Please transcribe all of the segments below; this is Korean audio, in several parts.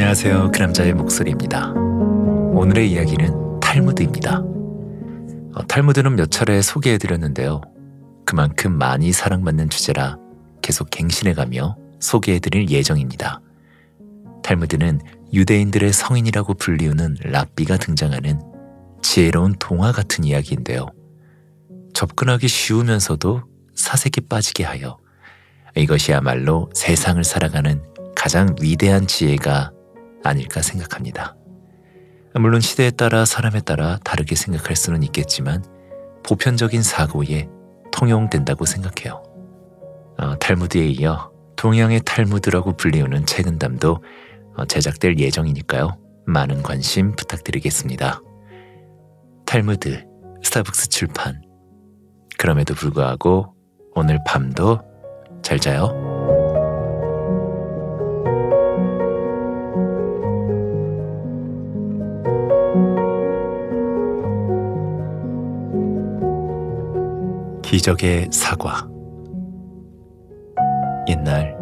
안녕하세요. 그 남자의 목소리입니다. 오늘의 이야기는 탈무드입니다. 어, 탈무드는 몇 차례 소개해드렸는데요. 그만큼 많이 사랑받는 주제라 계속 갱신해가며 소개해드릴 예정입니다. 탈무드는 유대인들의 성인이라고 불리우는 랍비가 등장하는 지혜로운 동화 같은 이야기인데요. 접근하기 쉬우면서도 사색이 빠지게 하여 이것이야말로 세상을 살아가는 가장 위대한 지혜가 아닐까 생각합니다. 물론 시대에 따라 사람에 따라 다르게 생각할 수는 있겠지만 보편적인 사고에 통용된다고 생각해요. 어, 탈무드에 이어 동양의 탈무드라고 불리우는 책은담도 어, 제작될 예정이니까요. 많은 관심 부탁드리겠습니다. 탈무드, 스타벅스 출판. 그럼에도 불구하고 오늘 밤도 잘 자요. 기적의 사과 옛날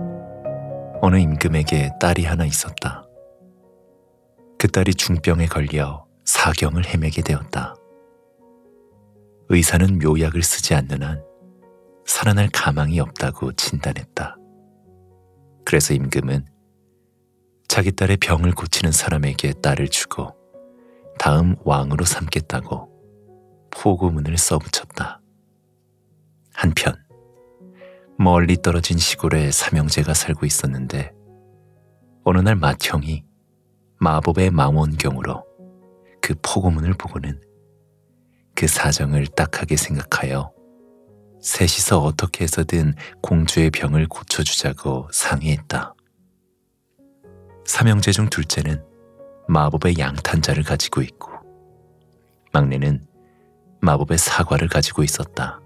어느 임금에게 딸이 하나 있었다. 그 딸이 중병에 걸려 사경을 헤매게 되었다. 의사는 묘약을 쓰지 않는 한 살아날 가망이 없다고 진단했다. 그래서 임금은 자기 딸의 병을 고치는 사람에게 딸을 주고 다음 왕으로 삼겠다고 포고문을 써붙였다. 한편 멀리 떨어진 시골에 삼형제가 살고 있었는데 어느 날마청이 마법의 망원경으로 그 포고문을 보고는 그 사정을 딱하게 생각하여 셋이서 어떻게 해서든 공주의 병을 고쳐주자고 상의했다. 삼형제 중 둘째는 마법의 양탄자를 가지고 있고 막내는 마법의 사과를 가지고 있었다.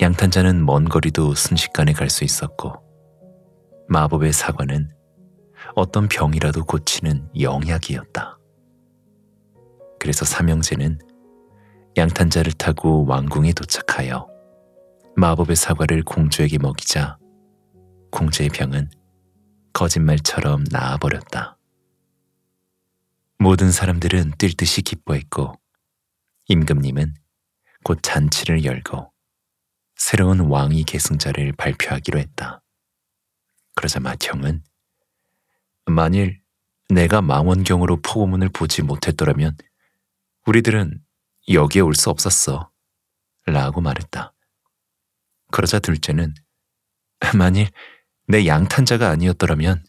양탄자는 먼 거리도 순식간에 갈 수 있었고 마법의 사과는 어떤 병이라도 고치는 영약이었다. 그래서 삼형제는 양탄자를 타고 왕궁에 도착하여 마법의 사과를 공주에게 먹이자 공주의 병은 거짓말처럼 나아버렸다. 모든 사람들은 뛸 듯이 기뻐했고 임금님은 곧 잔치를 열고 새로운 왕위 계승자를 발표하기로 했다. 그러자 마형은 만일 내가 망원경으로 포고문을 보지 못했더라면 우리들은 여기에 올 수 없었어. 라고 말했다. 그러자 둘째는 만일 내 양탄자가 아니었더라면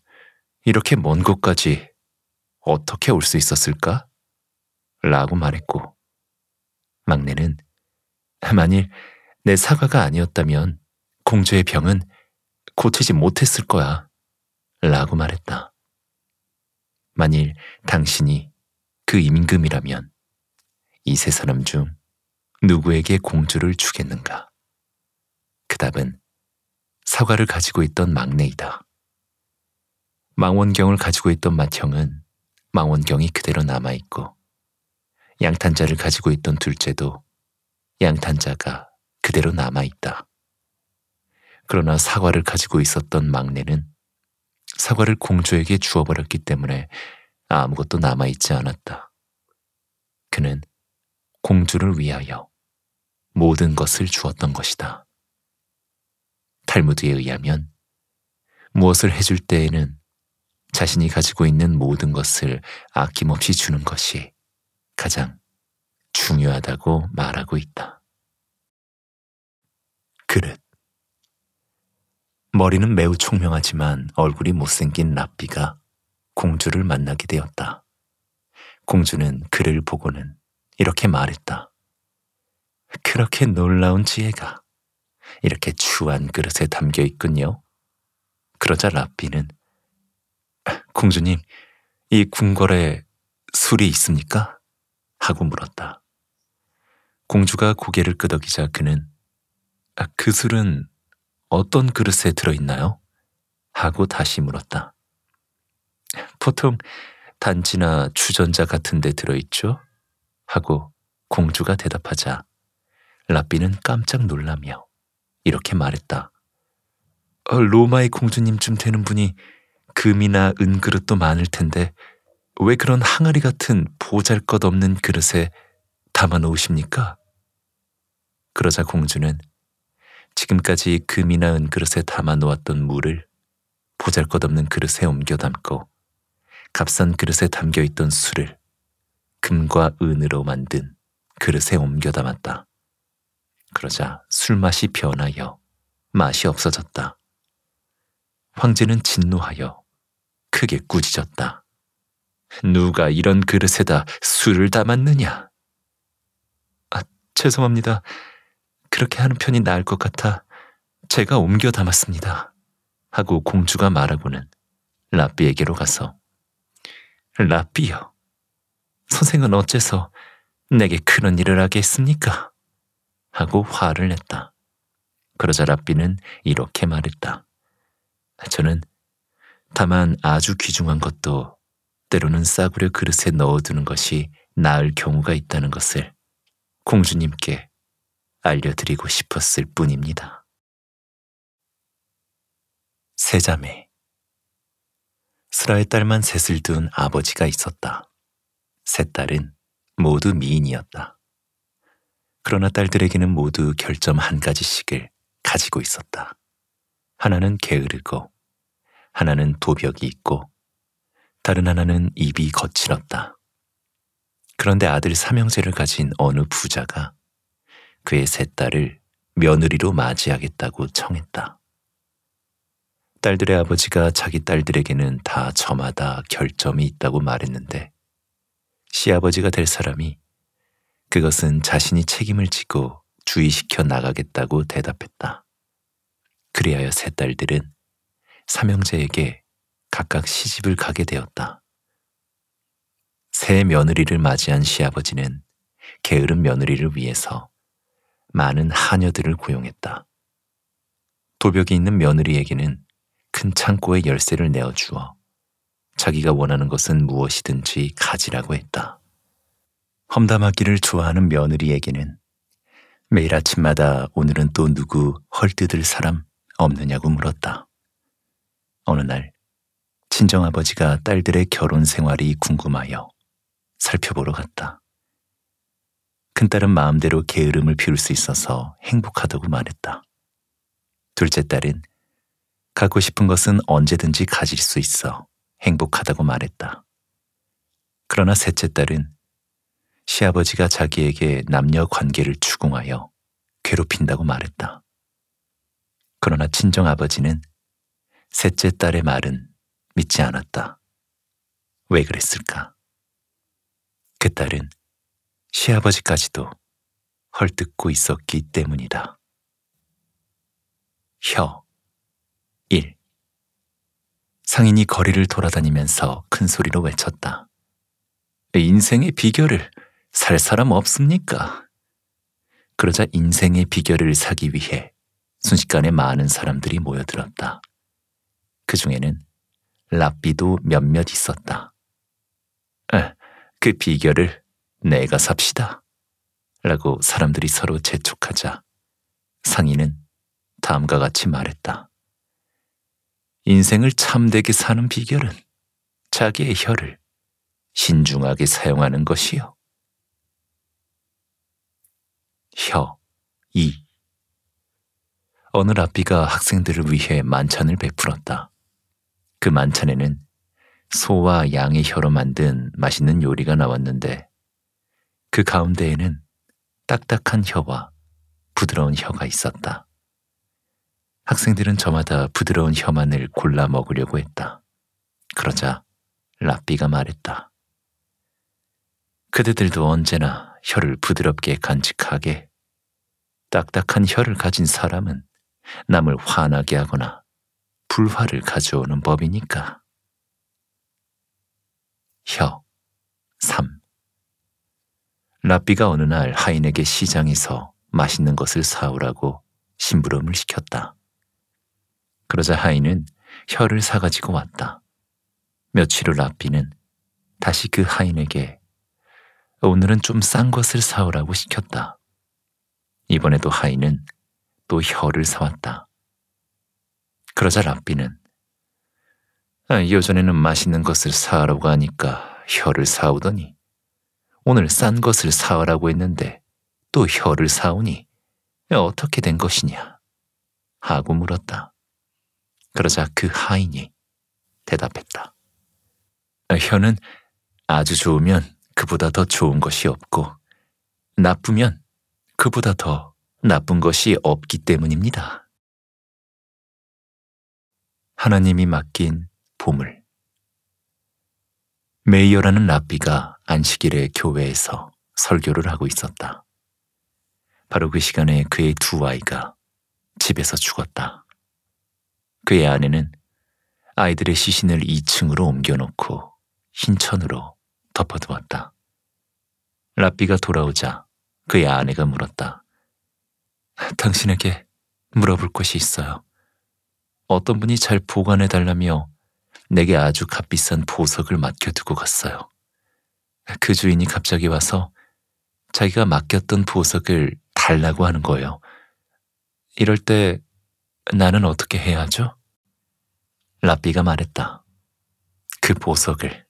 이렇게 먼 곳까지 어떻게 올 수 있었을까? 라고 말했고 막내는 만일 내 사과가 아니었다면 공주의 병은 고치지 못했을 거야. 라고 말했다. 만일 당신이 그 임금이라면 이 세 사람 중 누구에게 공주를 주겠는가? 그 답은 사과를 가지고 있던 막내이다. 망원경을 가지고 있던 맏형은 망원경이 그대로 남아있고 양탄자를 가지고 있던 둘째도 양탄자가 그대로 남아있다. 그러나 사과를 가지고 있었던 막내는 사과를 공주에게 주어버렸기 때문에 아무것도 남아있지 않았다. 그는 공주를 위하여 모든 것을 주었던 것이다. 탈무드에 의하면 무엇을 해줄 때에는 자신이 가지고 있는 모든 것을 아낌없이 주는 것이 가장 중요하다고 말하고 있다. 그릇. 머리는 매우 총명하지만 얼굴이 못생긴 라비가 공주를 만나게 되었다. 공주는 그를 보고는 이렇게 말했다. 그렇게 놀라운 지혜가 이렇게 추한 그릇에 담겨 있군요. 그러자 라비는 공주님, 이 궁궐에 술이 있습니까? 하고 물었다. 공주가 고개를 끄덕이자 그는 아, 그 술은 어떤 그릇에 들어있나요? 하고 다시 물었다. 보통 단지나 주전자 같은 데 들어있죠? 하고 공주가 대답하자 라삐는 깜짝 놀라며 이렇게 말했다. 어, 로마의 공주님쯤 되는 분이 금이나 은 그릇도 많을 텐데 왜 그런 항아리 같은 보잘 것 없는 그릇에 담아 놓으십니까? 그러자 공주는 지금까지 금이나 은그릇에 담아 놓았던 물을 보잘것없는 그릇에 옮겨 담고 값싼 그릇에 담겨 있던 술을 금과 은으로 만든 그릇에 옮겨 담았다. 그러자 술맛이 변하여 맛이 없어졌다. 황제는 진노하여 크게 꾸짖었다. 누가 이런 그릇에다 술을 담았느냐? 아, 죄송합니다. 그렇게 하는 편이 나을 것 같아 제가 옮겨 담았습니다. 하고 공주가 말하고는 라삐에게로 가서 라삐여 선생은 어째서 내게 그런 일을 하게 했습니까? 하고 화를 냈다. 그러자 라삐는 이렇게 말했다. 저는 다만 아주 귀중한 것도 때로는 싸구려 그릇에 넣어두는 것이 나을 경우가 있다는 것을 공주님께 알려드리고 싶었을 뿐입니다. 세자매 슬아의 딸만 셋을 둔 아버지가 있었다. 셋 딸은 모두 미인이었다. 그러나 딸들에게는 모두 결점 한 가지씩을 가지고 있었다. 하나는 게으르고, 하나는 도벽이 있고, 다른 하나는 입이 거칠었다. 그런데 아들 삼형제를 가진 어느 부자가 그의 셋 딸을 며느리로 맞이하겠다고 청했다. 딸들의 아버지가 자기 딸들에게는 다 저마다 결점이 있다고 말했는데 시아버지가 될 사람이 그것은 자신이 책임을 지고 주의시켜 나가겠다고 대답했다. 그리하여 세 딸들은 삼형제에게 각각 시집을 가게 되었다. 새 며느리를 맞이한 시아버지는 게으른 며느리를 위해서 많은 하녀들을 고용했다. 도벽이 있는 며느리에게는 큰 창고의 열쇠를 내어주어 자기가 원하는 것은 무엇이든지 가지라고 했다. 험담하기를 좋아하는 며느리에게는 매일 아침마다 오늘은 또 누구 헐뜯을 사람 없느냐고 물었다. 어느 날 친정아버지가 딸들의 결혼 생활이 궁금하여 살펴보러 갔다. 큰딸은 마음대로 게으름을 피울 수 있어서 행복하다고 말했다. 둘째 딸은 갖고 싶은 것은 언제든지 가질 수 있어 행복하다고 말했다. 그러나 셋째 딸은 시아버지가 자기에게 남녀 관계를 추궁하여 괴롭힌다고 말했다. 그러나 친정아버지는 셋째 딸의 말은 믿지 않았다. 왜 그랬을까? 그 딸은 시아버지까지도 헐뜯고 있었기 때문이다. 혀 1. 상인이 거리를 돌아다니면서 큰 소리로 외쳤다. 인생의 비결을 살 사람 없습니까? 그러자 인생의 비결을 사기 위해 순식간에 많은 사람들이 모여들었다. 그 중에는 랍비도 몇몇 있었다. 아, 그 비결을 내가 삽시다. 라고 사람들이 서로 재촉하자 상인은 다음과 같이 말했다. 인생을 참되게 사는 비결은 자기의 혀를 신중하게 사용하는 것이요. 혀, 이. 어느 라비가 학생들을 위해 만찬을 베풀었다. 그 만찬에는 소와 양의 혀로 만든 맛있는 요리가 나왔는데 그 가운데에는 딱딱한 혀와 부드러운 혀가 있었다. 학생들은 저마다 부드러운 혀만을 골라 먹으려고 했다. 그러자 라삐가 말했다. 그대들도 언제나 혀를 부드럽게 간직하게 딱딱한 혀를 가진 사람은 남을 화나게 하거나 불화를 가져오는 법이니까. 혀3 라비가 어느 날 하인에게 시장에서 맛있는 것을 사오라고 심부름을 시켰다. 그러자 하인은 혀를 사가지고 왔다. 며칠 후라비는 다시 그 하인에게 오늘은 좀 싼 것을 사오라고 시켰다. 이번에도 하인은 또 혀를 사왔다. 그러자 라비는 아, 요전에는 맛있는 것을 사라고 오 하니까 혀를 사오더니 오늘 싼 것을 사으라고 했는데 또 혀를 사오니 어떻게 된 것이냐? 하고 물었다. 그러자 그 하인이 대답했다. 혀는 아주 좋으면 그보다 더 좋은 것이 없고 나쁘면 그보다 더 나쁜 것이 없기 때문입니다. 하나님이 맡긴 보물 메이어라는 라비가 안식일에 교회에서 설교를 하고 있었다. 바로 그 시간에 그의 두 아이가 집에서 죽었다. 그의 아내는 아이들의 시신을 2층으로 옮겨놓고 흰 천으로 덮어두었다. 라비가 돌아오자 그의 아내가 물었다. 당신에게 물어볼 것이 있어요. 어떤 분이 잘 보관해 달라며 내게 아주 값비싼 보석을 맡겨두고 갔어요. 그 주인이 갑자기 와서 자기가 맡겼던 보석을 달라고 하는 거예요. 이럴 때 나는 어떻게 해야 하죠? 라삐가 말했다. 그 보석을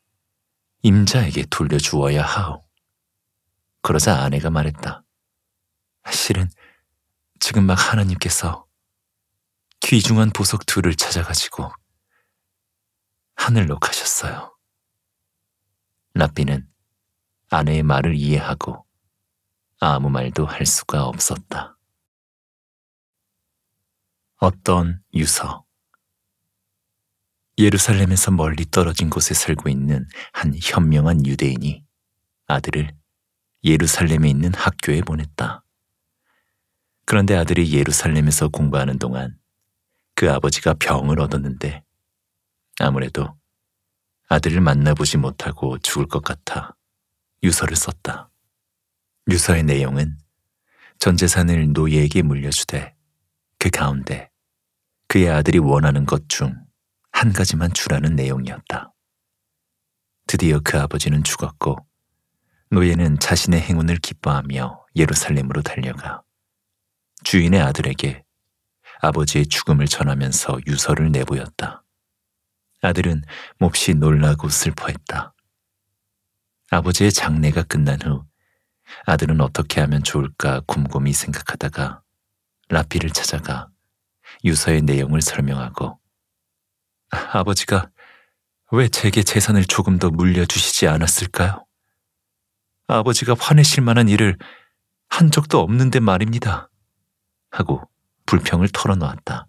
임자에게 돌려주어야 하오. 그러자 아내가 말했다. 실은 지금 막 하나님께서 귀중한 보석 둘을 찾아가지고 하늘로 가셨어요. 라비는 아내의 말을 이해하고 아무 말도 할 수가 없었다. 어떤 유서 예루살렘에서 멀리 떨어진 곳에 살고 있는 한 현명한 유대인이 아들을 예루살렘에 있는 학교에 보냈다. 그런데 아들이 예루살렘에서 공부하는 동안 그 아버지가 병을 얻었는데 아무래도 아들을 만나보지 못하고 죽을 것 같아 유서를 썼다. 유서의 내용은 전 재산을 노예에게 물려주되 그 가운데 그의 아들이 원하는 것 중 한 가지만 주라는 내용이었다. 드디어 그 아버지는 죽었고 노예는 자신의 행운을 기뻐하며 예루살렘으로 달려가 주인의 아들에게 아버지의 죽음을 전하면서 유서를 내보였다. 아들은 몹시 놀라고 슬퍼했다. 아버지의 장례가 끝난 후 아들은 어떻게 하면 좋을까 곰곰이 생각하다가 라피를 찾아가 유서의 내용을 설명하고 아버지가 왜 제게 재산을 조금 더 물려주시지 않았을까요? 아버지가 화내실 만한 일을 한 적도 없는데 말입니다. 하고 불평을 털어놓았다.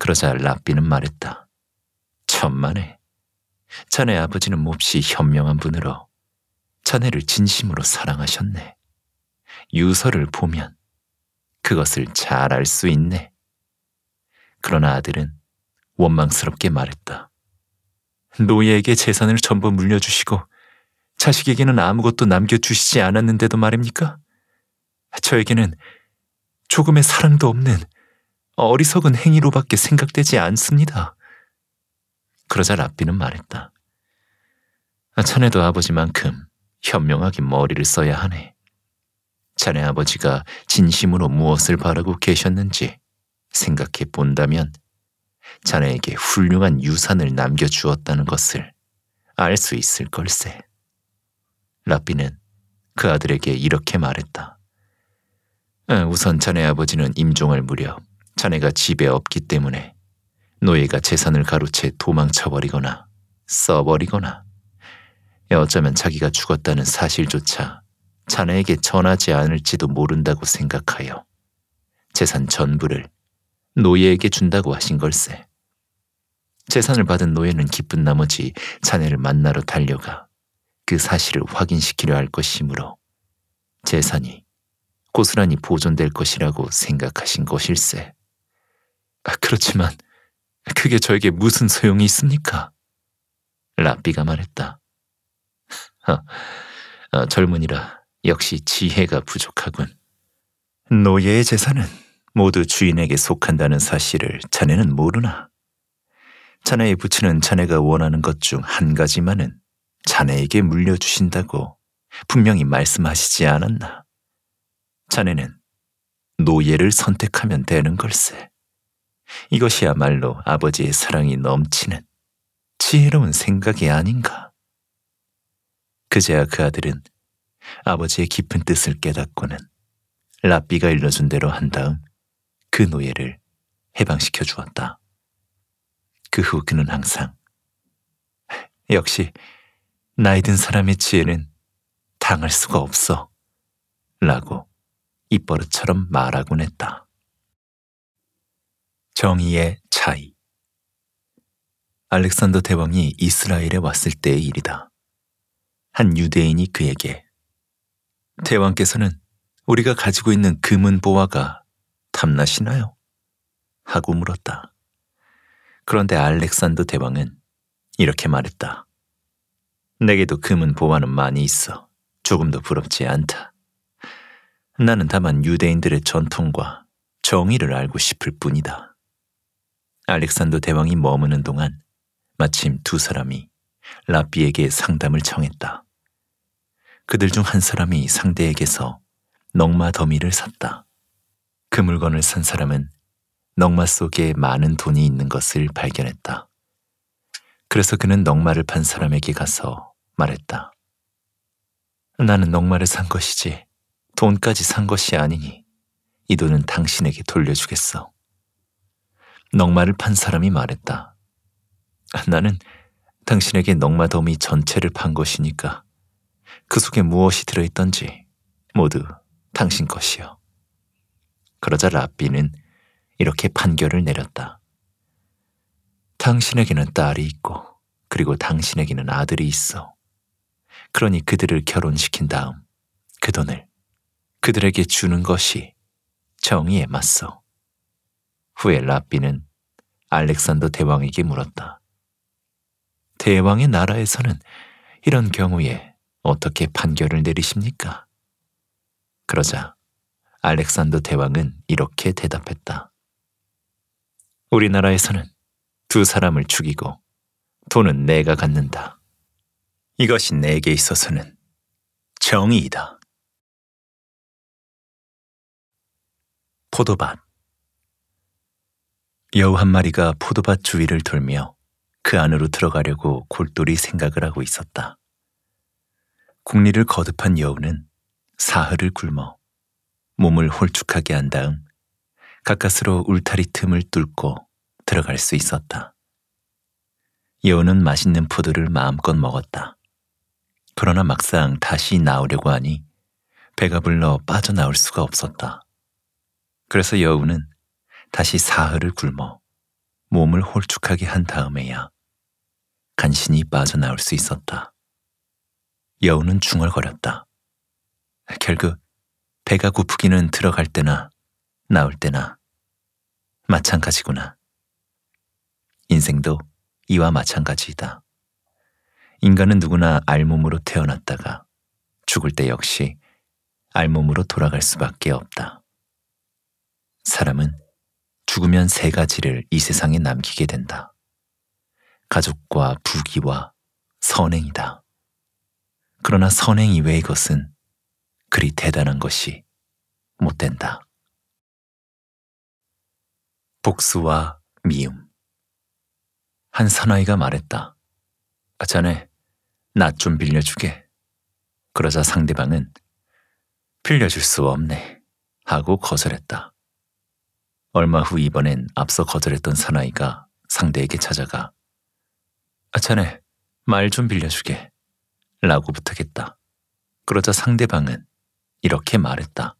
그러자 라비는 말했다. 천만에 자네 아버지는 몹시 현명한 분으로 자네를 진심으로 사랑하셨네. 유서를 보면 그것을 잘 알 수 있네. 그러나 아들은 원망스럽게 말했다. 노예에게 재산을 전부 물려주시고 자식에게는 아무것도 남겨주시지 않았는데도 말입니까? 저에게는 조금의 사랑도 없는 어리석은 행위로밖에 생각되지 않습니다. 그러자 라비는 말했다. 자네도 아, 아버지만큼 현명하게 머리를 써야 하네. 자네 아버지가 진심으로 무엇을 바라고 계셨는지 생각해 본다면 자네에게 훌륭한 유산을 남겨주었다는 것을 알 수 있을 걸세. 라비는 그 아들에게 이렇게 말했다. 아, 우선 자네 아버지는 임종할 무렵 자네가 집에 없기 때문에 노예가 재산을 가로채 도망쳐버리거나 써버리거나 어쩌면 자기가 죽었다는 사실조차 자네에게 전하지 않을지도 모른다고 생각하여 재산 전부를 노예에게 준다고 하신 걸세. 재산을 받은 노예는 기쁜 나머지 자네를 만나러 달려가 그 사실을 확인시키려 할 것이므로 재산이 고스란히 보존될 것이라고 생각하신 것일세. 아, 그렇지만 그게 저에게 무슨 소용이 있습니까? 라삐가 말했다. 아, 젊은이라 역시 지혜가 부족하군. 노예의 재산은 모두 주인에게 속한다는 사실을 자네는 모르나? 자네의 부친은 자네가 원하는 것 중 한 가지만은 자네에게 물려주신다고 분명히 말씀하시지 않았나? 자네는 노예를 선택하면 되는 걸세. 이것이야말로 아버지의 사랑이 넘치는 지혜로운 생각이 아닌가. 그제야 그 아들은 아버지의 깊은 뜻을 깨닫고는 라삐가 일러준 대로 한 다음 그 노예를 해방시켜 주었다. 그 후 그는 항상 역시 나이 든 사람의 지혜는 당할 수가 없어 라고 입버릇처럼 말하곤 했다. 정의의 차이. 알렉산더 대왕이 이스라엘에 왔을 때의 일이다. 한 유대인이 그에게 대왕께서는 우리가 가지고 있는 금은 보화가 탐나시나요? 하고 물었다. 그런데 알렉산더 대왕은 이렇게 말했다. 내게도 금은 보화는 많이 있어 조금도 부럽지 않다. 나는 다만 유대인들의 전통과 정의를 알고 싶을 뿐이다. 알렉산더 대왕이 머무는 동안 마침 두 사람이 라삐에게 상담을 청했다. 그들 중 한 사람이 상대에게서 넝마 더미를 샀다. 그 물건을 산 사람은 넝마 속에 많은 돈이 있는 것을 발견했다. 그래서 그는 넝마를 판 사람에게 가서 말했다. 나는 넉마를 산 것이지 돈까지 산 것이 아니니 이 돈은 당신에게 돌려주겠어. 넉마를 판 사람이 말했다. 나는 당신에게 넉마 더미 전체를 판 것이니까 그 속에 무엇이 들어있던지 모두 당신 것이요. 그러자 라비는 이렇게 판결을 내렸다. 당신에게는 딸이 있고 그리고 당신에게는 아들이 있어. 그러니 그들을 결혼시킨 다음 그 돈을 그들에게 주는 것이 정의에 맞서. 후에 라삐는 알렉산더 대왕에게 물었다. 대왕의 나라에서는 이런 경우에 어떻게 판결을 내리십니까? 그러자 알렉산더 대왕은 이렇게 대답했다. 우리나라에서는 두 사람을 죽이고 돈은 내가 갖는다. 이것이 내게 있어서는 정의이다. 포도밭 여우 한 마리가 포도밭 주위를 돌며 그 안으로 들어가려고 골똘히 생각을 하고 있었다. 국리를 거듭한 여우는 사흘을 굶어 몸을 홀쭉하게 한 다음 가까스로 울타리 틈을 뚫고 들어갈 수 있었다. 여우는 맛있는 포도를 마음껏 먹었다. 그러나 막상 다시 나오려고 하니 배가 불러 빠져나올 수가 없었다. 그래서 여우는 다시 사흘을 굶어 몸을 홀쭉하게 한 다음에야 간신히 빠져나올 수 있었다. 여우는 중얼거렸다. 결국 배가 고프기는 들어갈 때나 나올 때나 마찬가지구나. 인생도 이와 마찬가지이다. 인간은 누구나 알몸으로 태어났다가 죽을 때 역시 알몸으로 돌아갈 수밖에 없다. 사람은 죽으면 세 가지를 이 세상에 남기게 된다. 가족과 부귀와 선행이다. 그러나 선행 이외의 것은 그리 대단한 것이 못 된다. 복수와 미움. 한 사나이가 말했다. 아, 자네, 나 좀 빌려주게. 그러자 상대방은 빌려줄 수 없네. 하고 거절했다. 얼마 후 이번엔 앞서 거절했던 사나이가 상대에게 찾아가 아 자네 말 좀 빌려주게 라고 부탁했다. 그러자 상대방은 이렇게 말했다.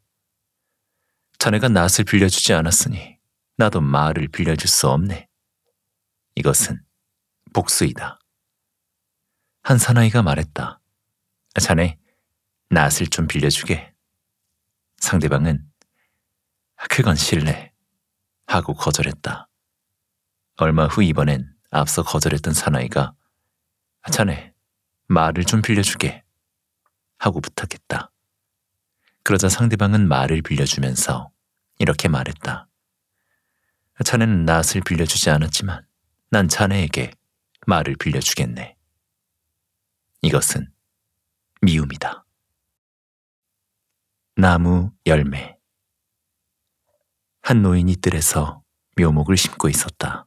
자네가 낫을 빌려주지 않았으니 나도 말을 빌려줄 수 없네. 이것은 복수이다. 한 사나이가 말했다. 자네 낫을 좀 빌려주게. 상대방은 그건 실례. 하고 거절했다. 얼마 후 이번엔 앞서 거절했던 사나이가 자네 말을 좀 빌려주게 하고 부탁했다. 그러자 상대방은 말을 빌려주면서 이렇게 말했다. 자네는 낫을 빌려주지 않았지만 난 자네에게 말을 빌려주겠네. 이것은 미움이다. 나무 열매 한 노인이 뜰에서 묘목을 심고 있었다.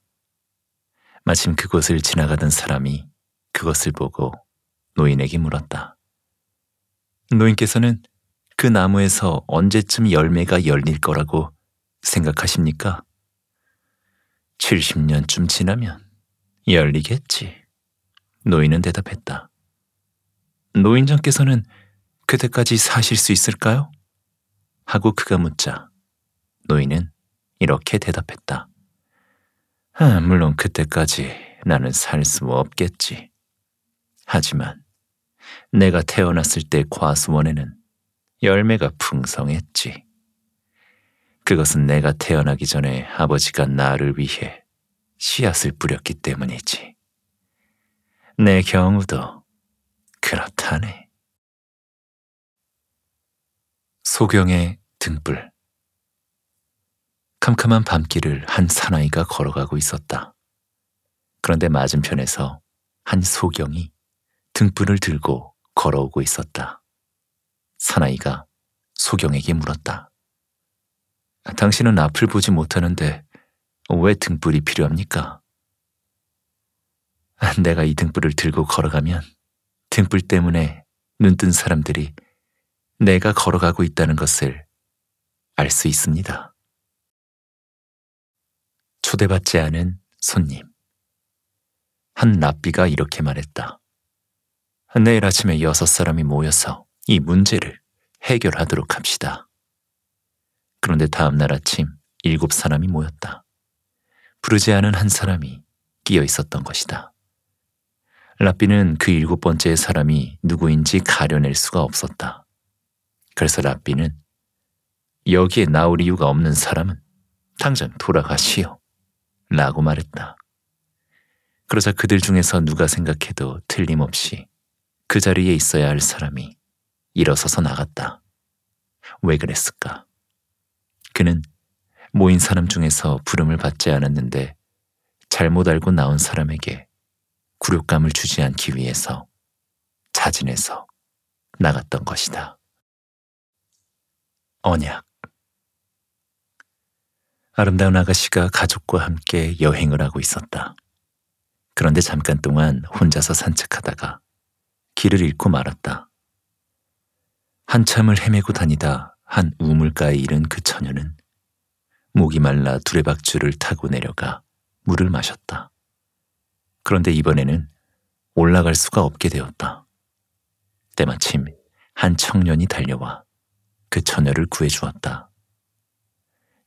마침 그곳을 지나가던 사람이 그것을 보고 노인에게 물었다. 노인께서는 그 나무에서 언제쯤 열매가 열릴 거라고 생각하십니까? 70년쯤 지나면 열리겠지. 노인은 대답했다. 노인장께서는 그때까지 사실 수 있을까요? 하고 그가 묻자 노인은 이렇게 대답했다. 아, 물론 그때까지 나는 살 수 없겠지. 하지만 내가 태어났을 때 과수원에는 열매가 풍성했지. 그것은 내가 태어나기 전에 아버지가 나를 위해 씨앗을 뿌렸기 때문이지. 내 경우도 그렇다네. 소경의 등불 캄캄한 밤길을 한 사나이가 걸어가고 있었다. 그런데 맞은편에서 한 소경이 등불을 들고 걸어오고 있었다. 사나이가 소경에게 물었다. 아, 당신은 앞을 보지 못하는데 왜 등불이 필요합니까? 아, 내가 이 등불을 들고 걸어가면 등불 때문에 눈뜬 사람들이 내가 걸어가고 있다는 것을 알 수 있습니다. 초대받지 않은 손님. 한 납비가 이렇게 말했다. 내일 아침에 여섯 사람이 모여서 이 문제를 해결하도록 합시다. 그런데 다음날 아침 일곱 사람이 모였다. 부르지 않은 한 사람이 끼어 있었던 것이다. 랍비는그 일곱 번째 사람이 누구인지 가려낼 수가 없었다. 그래서 랍비는 여기에 나올 이유가 없는 사람은 당장 돌아가시오. 라고 말했다. 그러자 그들 중에서 누가 생각해도 틀림없이 그 자리에 있어야 할 사람이 일어서서 나갔다. 왜 그랬을까? 그는 모인 사람 중에서 부름을 받지 않았는데 잘못 알고 나온 사람에게 굴욕감을 주지 않기 위해서 자진해서 나갔던 것이다. 언약 아름다운 아가씨가 가족과 함께 여행을 하고 있었다. 그런데 잠깐 동안 혼자서 산책하다가 길을 잃고 말았다. 한참을 헤매고 다니다 한 우물가에 이른 그 처녀는 목이 말라 두레박주를 타고 내려가 물을 마셨다. 그런데 이번에는 올라갈 수가 없게 되었다. 때마침 한 청년이 달려와 그 처녀를 구해주었다.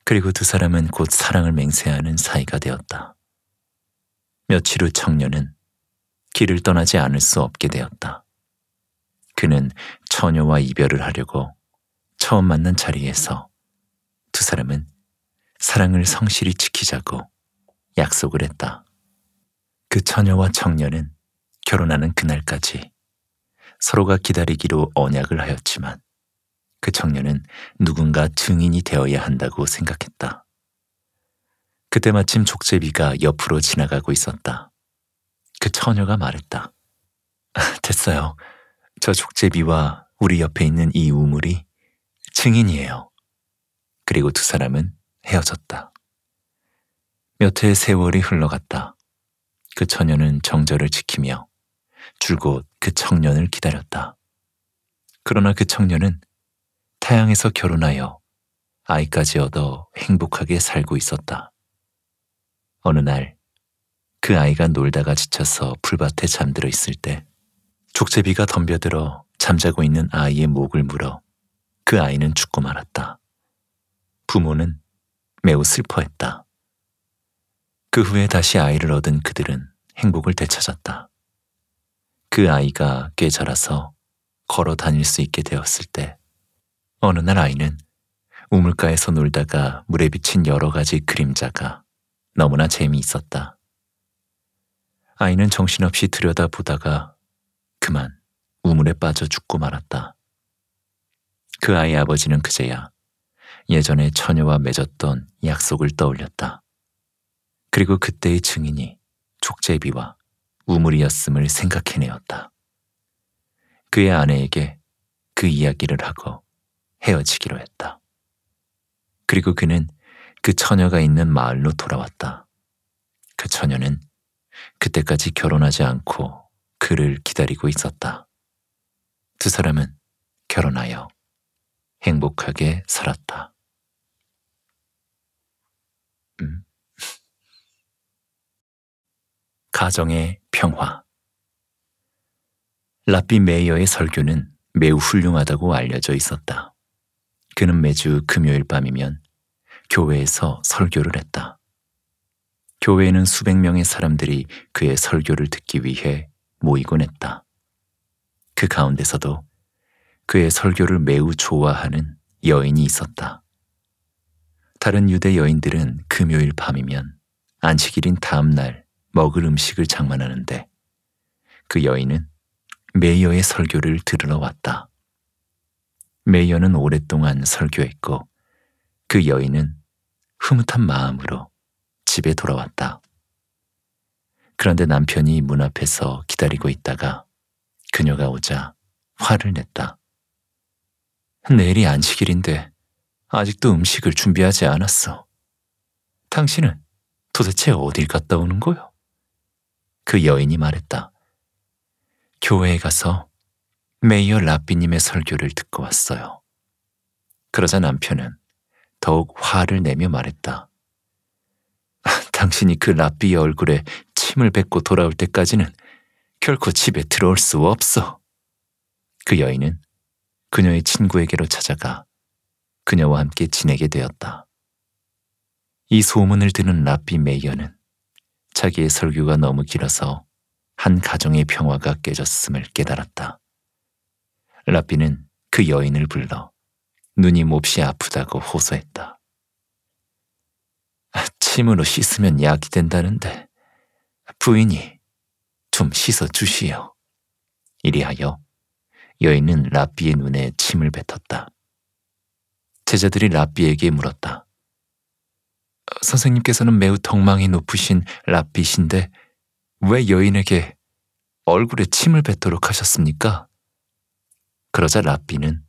그리고 두 사람은 곧 사랑을 맹세하는 사이가 되었다. 며칠 후 청년은 길을 떠나지 않을 수 없게 되었다. 그는 처녀와 이별을 하려고 처음 만난 자리에서 두 사람은 사랑을 성실히 지키자고 약속을 했다. 그 처녀와 청년은 결혼하는 그날까지 서로가 기다리기로 언약을 하였지만 그 청년은 누군가 증인이 되어야 한다고 생각했다. 그때 마침 족제비가 옆으로 지나가고 있었다. 그 처녀가 말했다. 됐어요. 저 족제비와 우리 옆에 있는 이 우물이 증인이에요. 그리고 두 사람은 헤어졌다. 몇 해 세월이 흘러갔다. 그 처녀는 정절을 지키며 줄곧 그 청년을 기다렸다. 그러나 그 청년은 타양에서 결혼하여 아이까지 얻어 행복하게 살고 있었다. 어느 날 그 아이가 놀다가 지쳐서 풀밭에 잠들어 있을 때 족제비가 덤벼들어 잠자고 있는 아이의 목을 물어 그 아이는 죽고 말았다. 부모는 매우 슬퍼했다. 그 후에 다시 아이를 얻은 그들은 행복을 되찾았다. 그 아이가 꽤 자라서 걸어 다닐 수 있게 되었을 때 어느 날 아이는 우물가에서 놀다가 물에 비친 여러 가지 그림자가 너무나 재미있었다. 아이는 정신없이 들여다보다가 그만 우물에 빠져 죽고 말았다. 그 아이 아버지는 그제야 예전에 처녀와 맺었던 약속을 떠올렸다. 그리고 그때의 증인이 족제비와 우물이었음을 생각해내었다. 그의 아내에게 그 이야기를 하고 헤어지기로 했다. 그리고 그는 그 처녀가 있는 마을로 돌아왔다. 그 처녀는 그때까지 결혼하지 않고 그를 기다리고 있었다. 두 사람은 결혼하여 행복하게 살았다. 음. 가정의 평화 라비 메이어의 설교는 매우 훌륭하다고 알려져 있었다. 그는 매주 금요일 밤이면 교회에서 설교를 했다. 교회에는 수백 명의 사람들이 그의 설교를 듣기 위해 모이곤 했다. 그 가운데서도 그의 설교를 매우 좋아하는 여인이 있었다. 다른 유대 여인들은 금요일 밤이면 안식일인 다음 날 먹을 음식을 장만하는데 그 여인은 메이어의 설교를 들으러 왔다. 메이어는 오랫동안 설교했고 그 여인은 흐뭇한 마음으로 집에 돌아왔다. 그런데 남편이 문 앞에서 기다리고 있다가 그녀가 오자 화를 냈다. 내일이 안식일인데 아직도 음식을 준비하지 않았어. 당신은 도대체 어딜 갔다 오는 거요? 그 여인이 말했다. 교회에 가서 메이어 라비님의 설교를 듣고 왔어요. 그러자 남편은 더욱 화를 내며 말했다. 당신이 그 라비의 얼굴에 침을 뱉고 돌아올 때까지는 결코 집에 들어올 수 없어. 그 여인은 그녀의 친구에게로 찾아가 그녀와 함께 지내게 되었다. 이 소문을 듣는 라비 메이어는 자기의 설교가 너무 길어서 한 가정의 평화가 깨졌음을 깨달았다. 라피는 그 여인을 불러 눈이 몹시 아프다고 호소했다. 침으로 씻으면 약이 된다는데 부인이 좀 씻어 주시오. 이리하여 여인은 라삐의 눈에 침을 뱉었다. 제자들이 라삐에게 물었다. 선생님께서는 매우 덕망이 높으신 라삐신데 왜 여인에게 얼굴에 침을 뱉도록 하셨습니까? 그러자 라삐는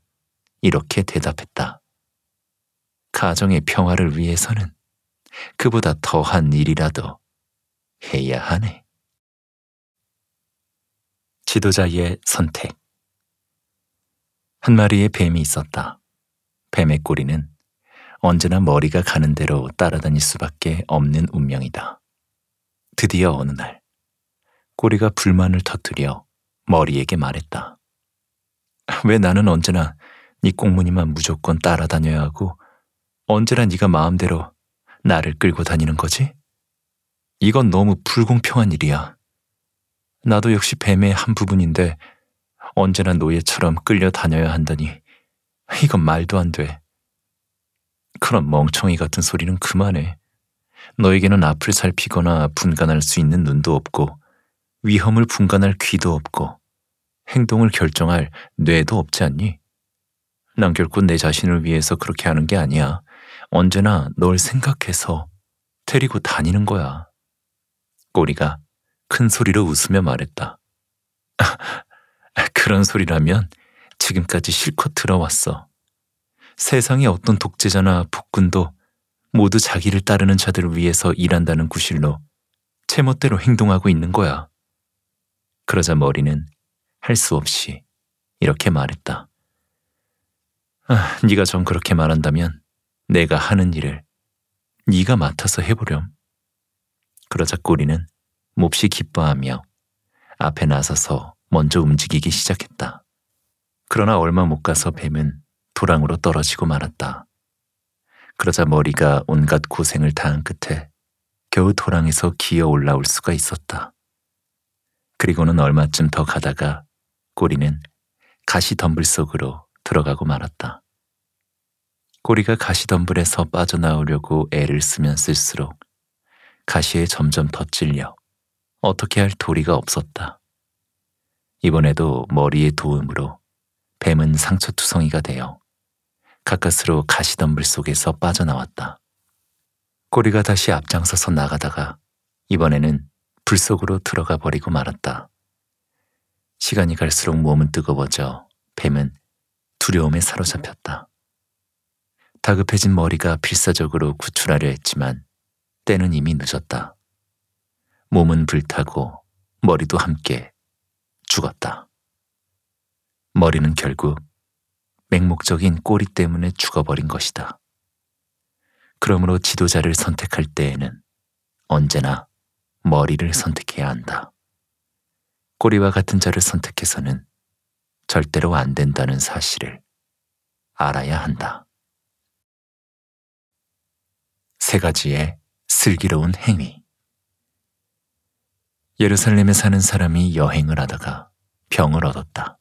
이렇게 대답했다. 가정의 평화를 위해서는 그보다 더한 일이라도 해야 하네. 지도자의 선택. 한 마리의 뱀이 있었다. 뱀의 꼬리는 언제나 머리가 가는 대로 따라다닐 수밖에 없는 운명이다. 드디어 어느 날, 꼬리가 불만을 터뜨려 머리에게 말했다. 왜 나는 언제나 네 꽁무니만 무조건 따라다녀야 하고 언제나 네가 마음대로 나를 끌고 다니는 거지? 이건 너무 불공평한 일이야. 나도 역시 뱀의 한 부분인데 언제나 노예처럼 끌려다녀야 한다니 이건 말도 안 돼. 그런 멍청이 같은 소리는 그만해. 너에게는 앞을 살피거나 분간할 수 있는 눈도 없고 위험을 분간할 귀도 없고 행동을 결정할 뇌도 없지 않니? 난 결코 내 자신을 위해서 그렇게 하는 게 아니야. 언제나 널 생각해서 데리고 다니는 거야. 꼬리가 큰 소리로 웃으며 말했다. 그런 소리라면 지금까지 실컷 들어왔어. 세상에 어떤 독재자나 폭군도 모두 자기를 따르는 자들을 위해서 일한다는 구실로 제멋대로 행동하고 있는 거야. 그러자 머리는 할수 없이 이렇게 말했다. 아, 네가 전 그렇게 말한다면 내가 하는 일을 네가 맡아서 해보렴. 그러자 꼬리는 몹시 기뻐하며 앞에 나서서 먼저 움직이기 시작했다. 그러나 얼마 못 가서 뱀은 도랑으로 떨어지고 말았다. 그러자 머리가 온갖 고생을 다한 끝에 겨우 도랑에서 기어 올라올 수가 있었다. 그리고는 얼마쯤 더 가다가 꼬리는 가시 덤불 속으로 들어가고 말았다. 꼬리가 가시 덤불에서 빠져나오려고 애를 쓰면 쓸수록 가시에 점점 덧질려 어떻게 할 도리가 없었다. 이번에도 머리의 도움으로 뱀은 상처투성이가 되어 가까스로 가시덤불 속에서 빠져나왔다. 꼬리가 다시 앞장서서 나가다가 이번에는 불 속으로 들어가 버리고 말았다. 시간이 갈수록 몸은 뜨거워져 뱀은 두려움에 사로잡혔다. 다급해진 머리가 필사적으로 구출하려 했지만 때는 이미 늦었다. 몸은 불타고 머리도 함께 죽었다. 머리는 결국 맹목적인 꼬리 때문에 죽어버린 것이다. 그러므로 지도자를 선택할 때에는 언제나 머리를 선택해야 한다. 꼬리와 같은 자를 선택해서는 절대로 안 된다는 사실을 알아야 한다. 세 가지의 슬기로운 행위. 예루살렘에 사는 사람이 여행을 하다가 병을 얻었다.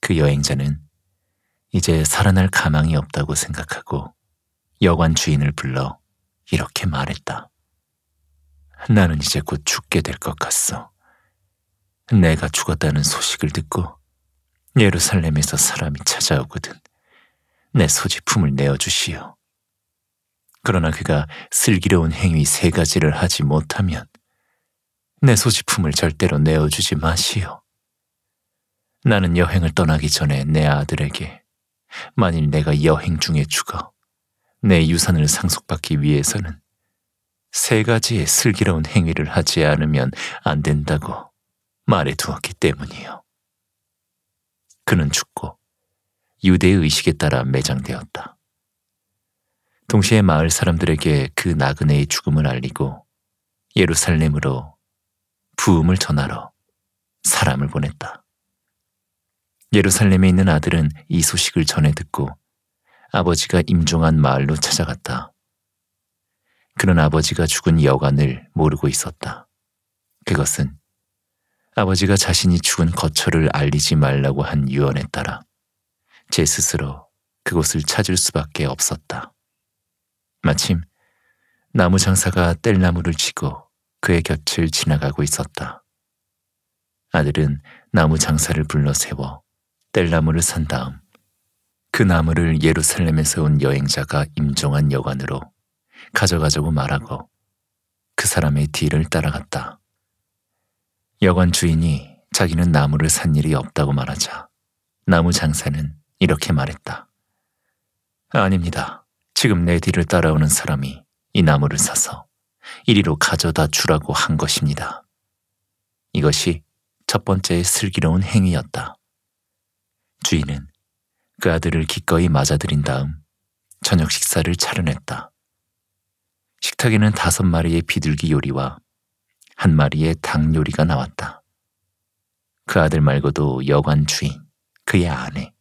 그 여행자는 이제 살아날 가망이 없다고 생각하고 여관 주인을 불러 이렇게 말했다. 나는 이제 곧 죽게 될 것 같소. 내가 죽었다는 소식을 듣고 예루살렘에서 사람이 찾아오거든 내 소지품을 내어주시오. 그러나 그가 슬기로운 행위 세 가지를 하지 못하면 내 소지품을 절대로 내어주지 마시오. 나는 여행을 떠나기 전에 내 아들에게 만일 내가 여행 중에 죽어 내 유산을 상속받기 위해서는 세 가지의 슬기로운 행위를 하지 않으면 안 된다고 말해두었기 때문이요. 그는 죽고 유대의 의식에 따라 매장되었다. 동시에 마을 사람들에게 그 나그네의 죽음을 알리고 예루살렘으로 부음을 전하러 사람을 보냈다. 예루살렘에 있는 아들은 이 소식을 전해 듣고 아버지가 임종한 마을로 찾아갔다. 그는 아버지가 죽은 여간을 모르고 있었다. 그것은 아버지가 자신이 죽은 거처를 알리지 말라고 한 유언에 따라 제 스스로 그곳을 찾을 수밖에 없었다. 마침 나무 장사가 뗄나무를 치고 그의 곁을 지나가고 있었다. 아들은 나무 장사를 불러 세워 뗄나무를 산 다음 그 나무를 예루살렘에서 온 여행자가 임종한 여관으로 가져가자고 말하고 그 사람의 뒤를 따라갔다. 여관 주인이 자기는 나무를 산 일이 없다고 말하자 나무 장사는 이렇게 말했다. 아닙니다. 지금 내 뒤를 따라오는 사람이 이 나무를 사서 이리로 가져다 주라고 한 것입니다. 이것이 첫 번째 슬기로운 행위였다. 주인은 그 아들을 기꺼이 맞아들인 다음 저녁 식사를 차려냈다. 식탁에는 다섯 마리의 비둘기 요리와 한 마리의 닭 요리가 나왔다. 그 아들 말고도 여관 주인, 그의 아내,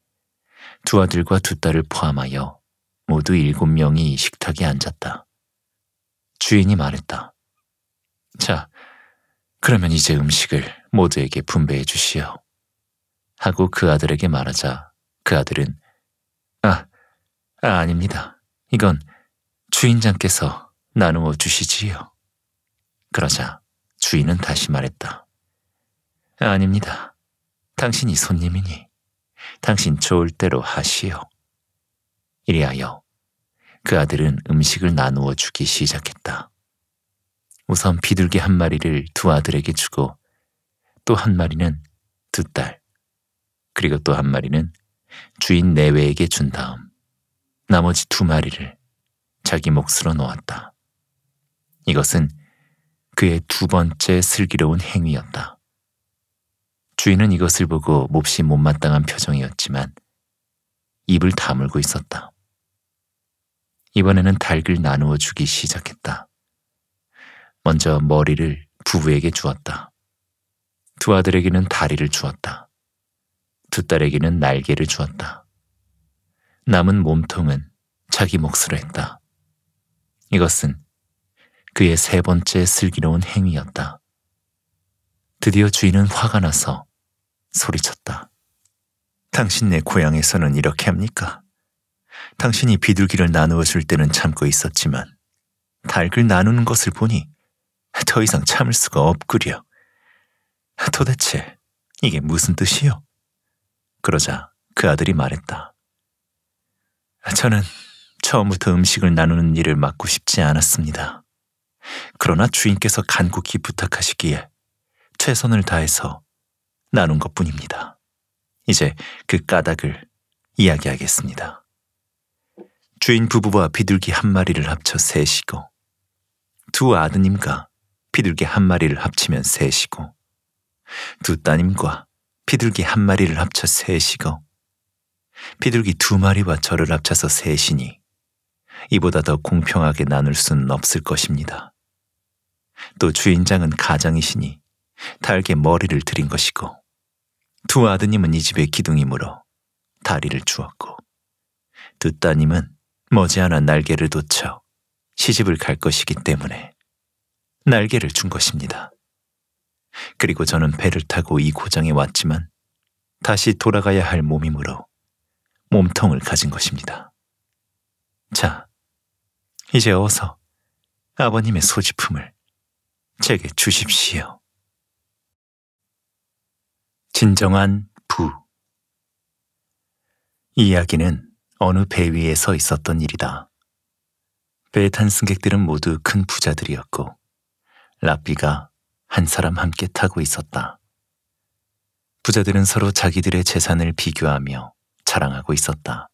두 아들과 두 딸을 포함하여 모두 일곱 명이 식탁에 앉았다. 주인이 말했다. 자, 그러면 이제 음식을 모두에게 분배해 주시오. 하고 그 아들에게 말하자 그 아들은 아, 아 아닙니다. 이건 주인장께서 나누어 주시지요. 그러자 주인은 다시 말했다. 아닙니다. 당신이 손님이니 당신 좋을 대로 하시오. 이리하여 그 아들은 음식을 나누어 주기 시작했다. 우선 비둘기 한 마리를 두 아들에게 주고 또 한 마리는 두 딸, 그리고 또 한 마리는 주인 내외에게 준 다음 나머지 두 마리를 자기 몫으로 놓았다. 이것은 그의 두 번째 슬기로운 행위였다. 주인은 이것을 보고 몹시 못마땅한 표정이었지만 입을 다물고 있었다. 이번에는 닭을 나누어 주기 시작했다. 먼저 머리를 부부에게 주었다. 두 아들에게는 다리를 주었다. 두 딸에게는 날개를 주었다. 남은 몸통은 자기 몫으로 했다. 이것은 그의 세 번째 슬기로운 행위였다. 드디어 주인은 화가 나서 소리쳤다. 당신내 고향에서는 이렇게 합니까? 당신이 비둘기를 나누어 줄 때는 참고 있었지만 닭을 나누는 것을 보니 더 이상 참을 수가 없구려. 도대체 이게 무슨 뜻이요? 그러자 그 아들이 말했다. 저는 처음부터 음식을 나누는 일을 맡고 싶지 않았습니다. 그러나 주인께서 간곡히 부탁하시기에 최선을 다해서 나눈 것 뿐입니다. 이제 그 까닭을 이야기하겠습니다. 주인 부부와 비둘기 한 마리를 합쳐 셋이고, 두 아드님과 비둘기 한 마리를 합치면 셋이고, 두 따님과 비둘기 한 마리를 합쳐 셋이고, 비둘기 두 마리와 저를 합쳐서 셋이니, 이보다 더 공평하게 나눌 수는 없을 것입니다. 또 주인장은 가장이시니 달게 머리를 들인 것이고 두 아드님은 이 집의 기둥이므로 다리를 주었고 두 따님은 머지않아 날개를 놓쳐 시집을 갈 것이기 때문에 날개를 준 것입니다. 그리고 저는 배를 타고 이 고장에 왔지만 다시 돌아가야 할 몸이므로 몸통을 가진 것입니다. 자, 이제 어서 아버님의 소지품을 제게 주십시오. 진정한 부. 이야기는 어느 배 위에서 있었던 일이다. 배에 탄 승객들은 모두 큰 부자들이었고, 라삐가 한 사람 함께 타고 있었다. 부자들은 서로 자기들의 재산을 비교하며 자랑하고 있었다.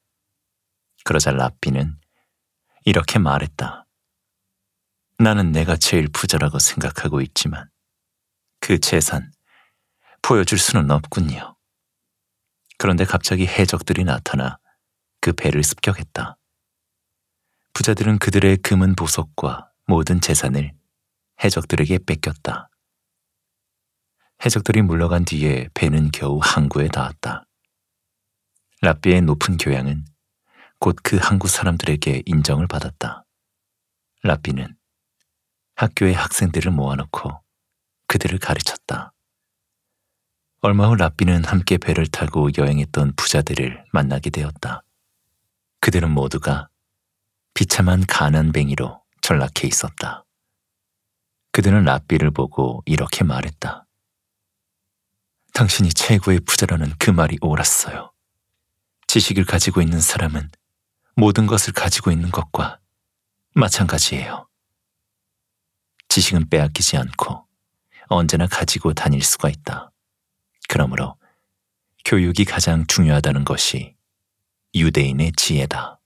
그러자 라삐는 이렇게 말했다. 나는 내가 제일 부자라고 생각하고 있지만 그 재산 보여줄 수는 없군요. 그런데 갑자기 해적들이 나타나 그 배를 습격했다. 부자들은 그들의 금은 보석과 모든 재산을 해적들에게 뺏겼다. 해적들이 물러간 뒤에 배는 겨우 항구에 닿았다. 라비의 높은 교양은 곧 그 항구 사람들에게 인정을 받았다. 라비는 학교의 학생들을 모아놓고 그들을 가르쳤다. 얼마 후 라삐는 함께 배를 타고 여행했던 부자들을 만나게 되었다. 그들은 모두가 비참한 가난뱅이로 전락해 있었다. 그들은 라삐를 보고 이렇게 말했다. 당신이 최고의 부자라는 그 말이 옳았어요. 지식을 가지고 있는 사람은 모든 것을 가지고 있는 것과 마찬가지예요. 지식은 빼앗기지 않고 언제나 가지고 다닐 수가 있다. 그러므로 교육이 가장 중요하다는 것이 유대인의 지혜다.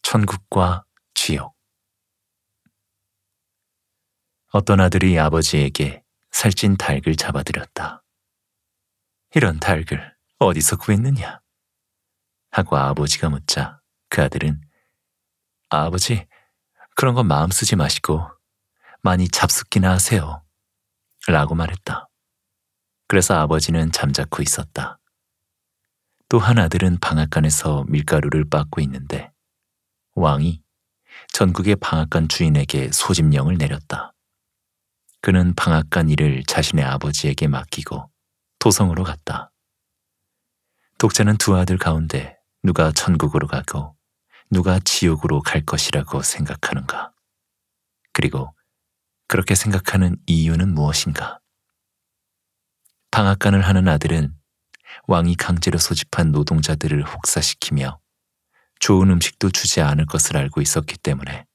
천국과 지옥. 어떤 아들이 아버지에게 살찐 닭을 잡아들였다. 이런 닭을 어디서 구했느냐? 하고 아버지가 묻자 그 아들은 아버지, 그런 건 마음 쓰지 마시고 많이 잡숫기나 하세요. 라고 말했다. 그래서 아버지는 잠자코 있었다. 또 한 아들은 방앗간에서 밀가루를 빻고 있는데 왕이 전국의 방앗간 주인에게 소집령을 내렸다. 그는 방앗간 일을 자신의 아버지에게 맡기고 도성으로 갔다. 독자는 두 아들 가운데 누가 천국으로 가고 누가 지옥으로 갈 것이라고 생각하는가? 그리고 그렇게 생각하는 이유는 무엇인가? 방앗간을 하는 아들은 왕이 강제로 소집한 노동자들을 혹사시키며 좋은 음식도 주지 않을 것을 알고 있었기 때문에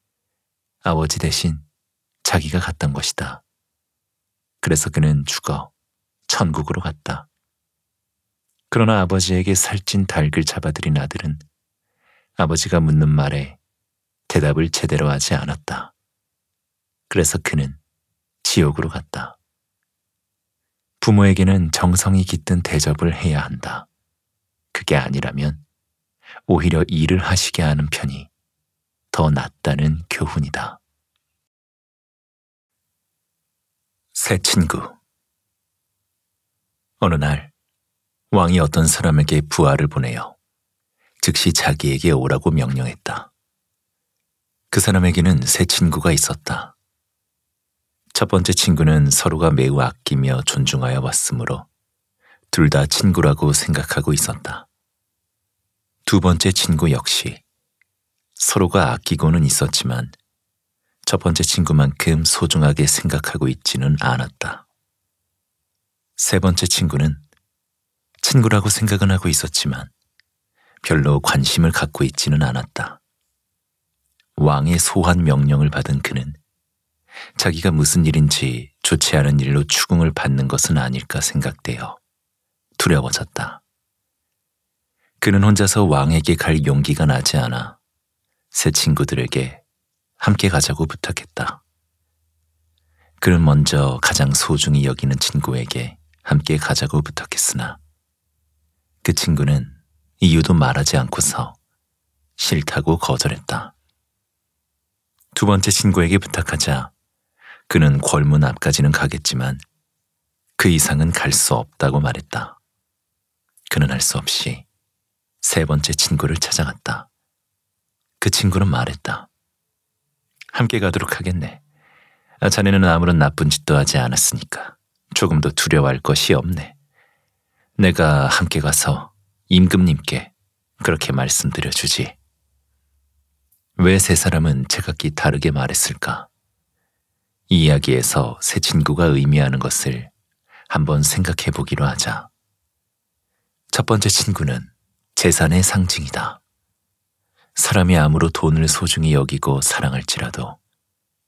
아버지 대신 자기가 갔던 것이다. 그래서 그는 죽어 천국으로 갔다. 그러나 아버지에게 살찐 닭을 잡아들인 아들은 아버지가 묻는 말에 대답을 제대로 하지 않았다. 그래서 그는 지옥으로 갔다. 부모에게는 정성이 깃든 대접을 해야 한다. 그게 아니라면 오히려 일을 하시게 하는 편이 더 낫다는 교훈이다. 새 친구 어느 날 왕이 어떤 사람에게 부하를 보내요. 즉시 자기에게 오라고 명령했다. 그 사람에게는 세 친구가 있었다. 첫 번째 친구는 서로가 매우 아끼며 존중하여 왔으므로 둘 다 친구라고 생각하고 있었다. 두 번째 친구 역시 서로가 아끼고는 있었지만 첫 번째 친구만큼 소중하게 생각하고 있지는 않았다. 세 번째 친구는 친구라고 생각은 하고 있었지만 별로 관심을 갖고 있지는 않았다. 왕의 소환 명령을 받은 그는 자기가 무슨 일인지 좋지 않은 일로 추궁을 받는 것은 아닐까 생각되어 두려워졌다. 그는 혼자서 왕에게 갈 용기가 나지 않아 새 친구들에게 함께 가자고 부탁했다. 그는 먼저 가장 소중히 여기는 친구에게 함께 가자고 부탁했으나 그 친구는 이유도 말하지 않고서 싫다고 거절했다. 두 번째 친구에게 부탁하자 그는 골문 앞까지는 가겠지만 그 이상은 갈 수 없다고 말했다. 그는 할 수 없이 세 번째 친구를 찾아갔다. 그 친구는 말했다. 함께 가도록 하겠네. 아, 자네는 아무런 나쁜 짓도 하지 않았으니까 조금도 두려워할 것이 없네. 내가 함께 가서 임금님께 그렇게 말씀드려 주지. 왜 세 사람은 제각기 다르게 말했을까? 이 이야기에서 세 친구가 의미하는 것을 한번 생각해 보기로 하자. 첫 번째 친구는 재산의 상징이다. 사람이 아무로 돈을 소중히 여기고 사랑할지라도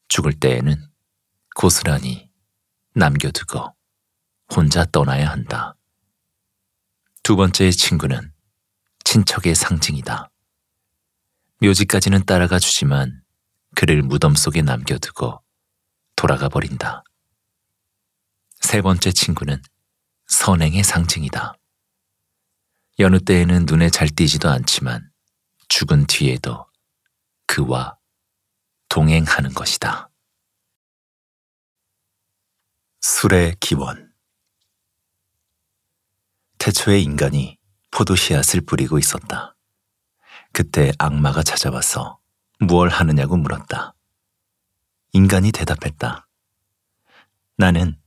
죽을 때에는 고스란히 남겨두고 혼자 떠나야 한다. 두 번째의 친구는 친척의 상징이다. 묘지까지는 따라가 주지만 그를 무덤 속에 남겨두고 돌아가 버린다. 세 번째 친구는 선행의 상징이다. 여느 때에는 눈에 잘 띄지도 않지만 죽은 뒤에도 그와 동행하는 것이다. 술의 기원 태초의 인간이 포도씨앗을 뿌리고 있었다. 그때 악마가 찾아와서 무얼 하느냐고 물었다. 인간이 대답했다. 나는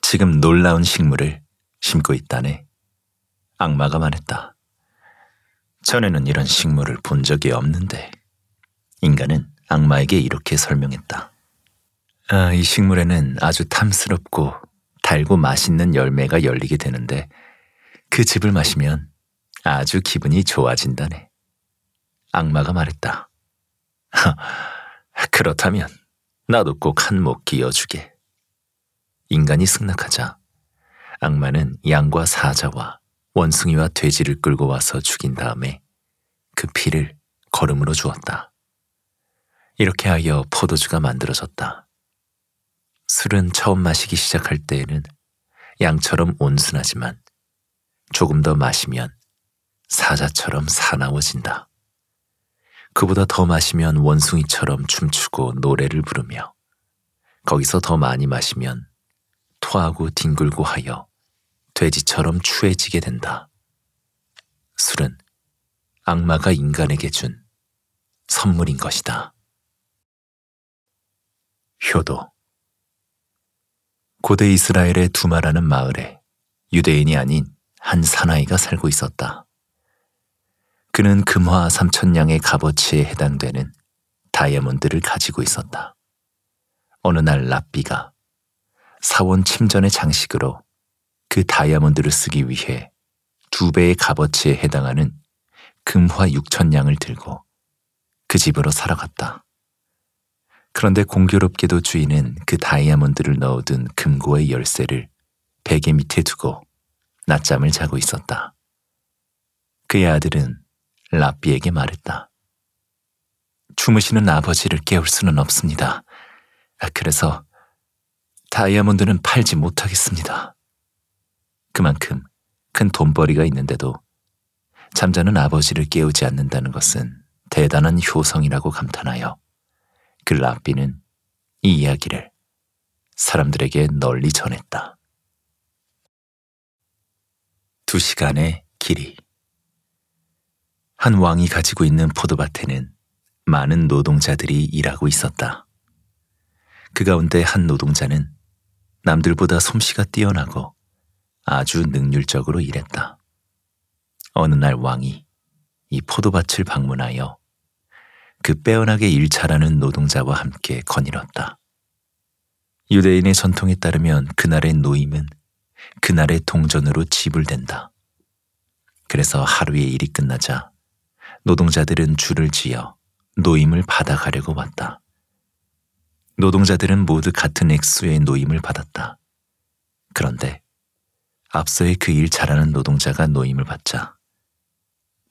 지금 놀라운 식물을 심고 있다네. 악마가 말했다. 전에는 이런 식물을 본 적이 없는데. 인간은 악마에게 이렇게 설명했다. 아, 이 식물에는 아주 탐스럽고 달고 맛있는 열매가 열리게 되는데 그 즙을 마시면 아주 기분이 좋아진다네. 악마가 말했다. 그렇다면 나도 꼭한몫끼워주게 인간이 승낙하자 악마는 양과 사자와 원숭이와 돼지를 끌고 와서 죽인 다음에 그 피를 걸음으로 주었다. 이렇게 하여 포도주가 만들어졌다. 술은 처음 마시기 시작할 때에는 양처럼 온순하지만 조금 더 마시면 사자처럼 사나워진다. 그보다 더 마시면 원숭이처럼 춤추고 노래를 부르며 거기서 더 많이 마시면 토하고 뒹굴고 하여 돼지처럼 추해지게 된다. 술은 악마가 인간에게 준 선물인 것이다. 효도 고대 이스라엘의 두마라는 마을에 유대인이 아닌 한 사나이가 살고 있었다. 그는 금화 삼천냥의 값어치에 해당되는 다이아몬드를 가지고 있었다. 어느 날 라삐가 사원 침전의 장식으로 그 다이아몬드를 쓰기 위해 두 배의 값어치에 해당하는 금화 육천냥을 들고 그 집으로 살아갔다. 그런데 공교롭게도 주인은 그 다이아몬드를 넣어둔 금고의 열쇠를 베개 밑에 두고 낮잠을 자고 있었다. 그의 아들은 라삐에게 말했다. 주무시는 아버지를 깨울 수는 없습니다. 아, 그래서 다이아몬드는 팔지 못하겠습니다. 그만큼 큰 돈벌이가 있는데도 잠자는 아버지를 깨우지 않는다는 것은 대단한 효성이라고 감탄하여 그 라삐는 이 이야기를 사람들에게 널리 전했다. 두 시간의 길이. 한 왕이 가지고 있는 포도밭에는 많은 노동자들이 일하고 있었다. 그 가운데 한 노동자는 남들보다 솜씨가 뛰어나고 아주 능률적으로 일했다. 어느 날 왕이 이 포도밭을 방문하여 그 빼어나게 일 잘하는 노동자와 함께 거닐었다. 유대인의 전통에 따르면 그날의 노임은 그날의 동전으로 지불된다. 그래서 하루의 일이 끝나자 노동자들은 줄을 지어 노임을 받아가려고 왔다. 노동자들은 모두 같은 액수의 노임을 받았다. 그런데 앞서의 그 일 잘하는 노동자가 노임을 받자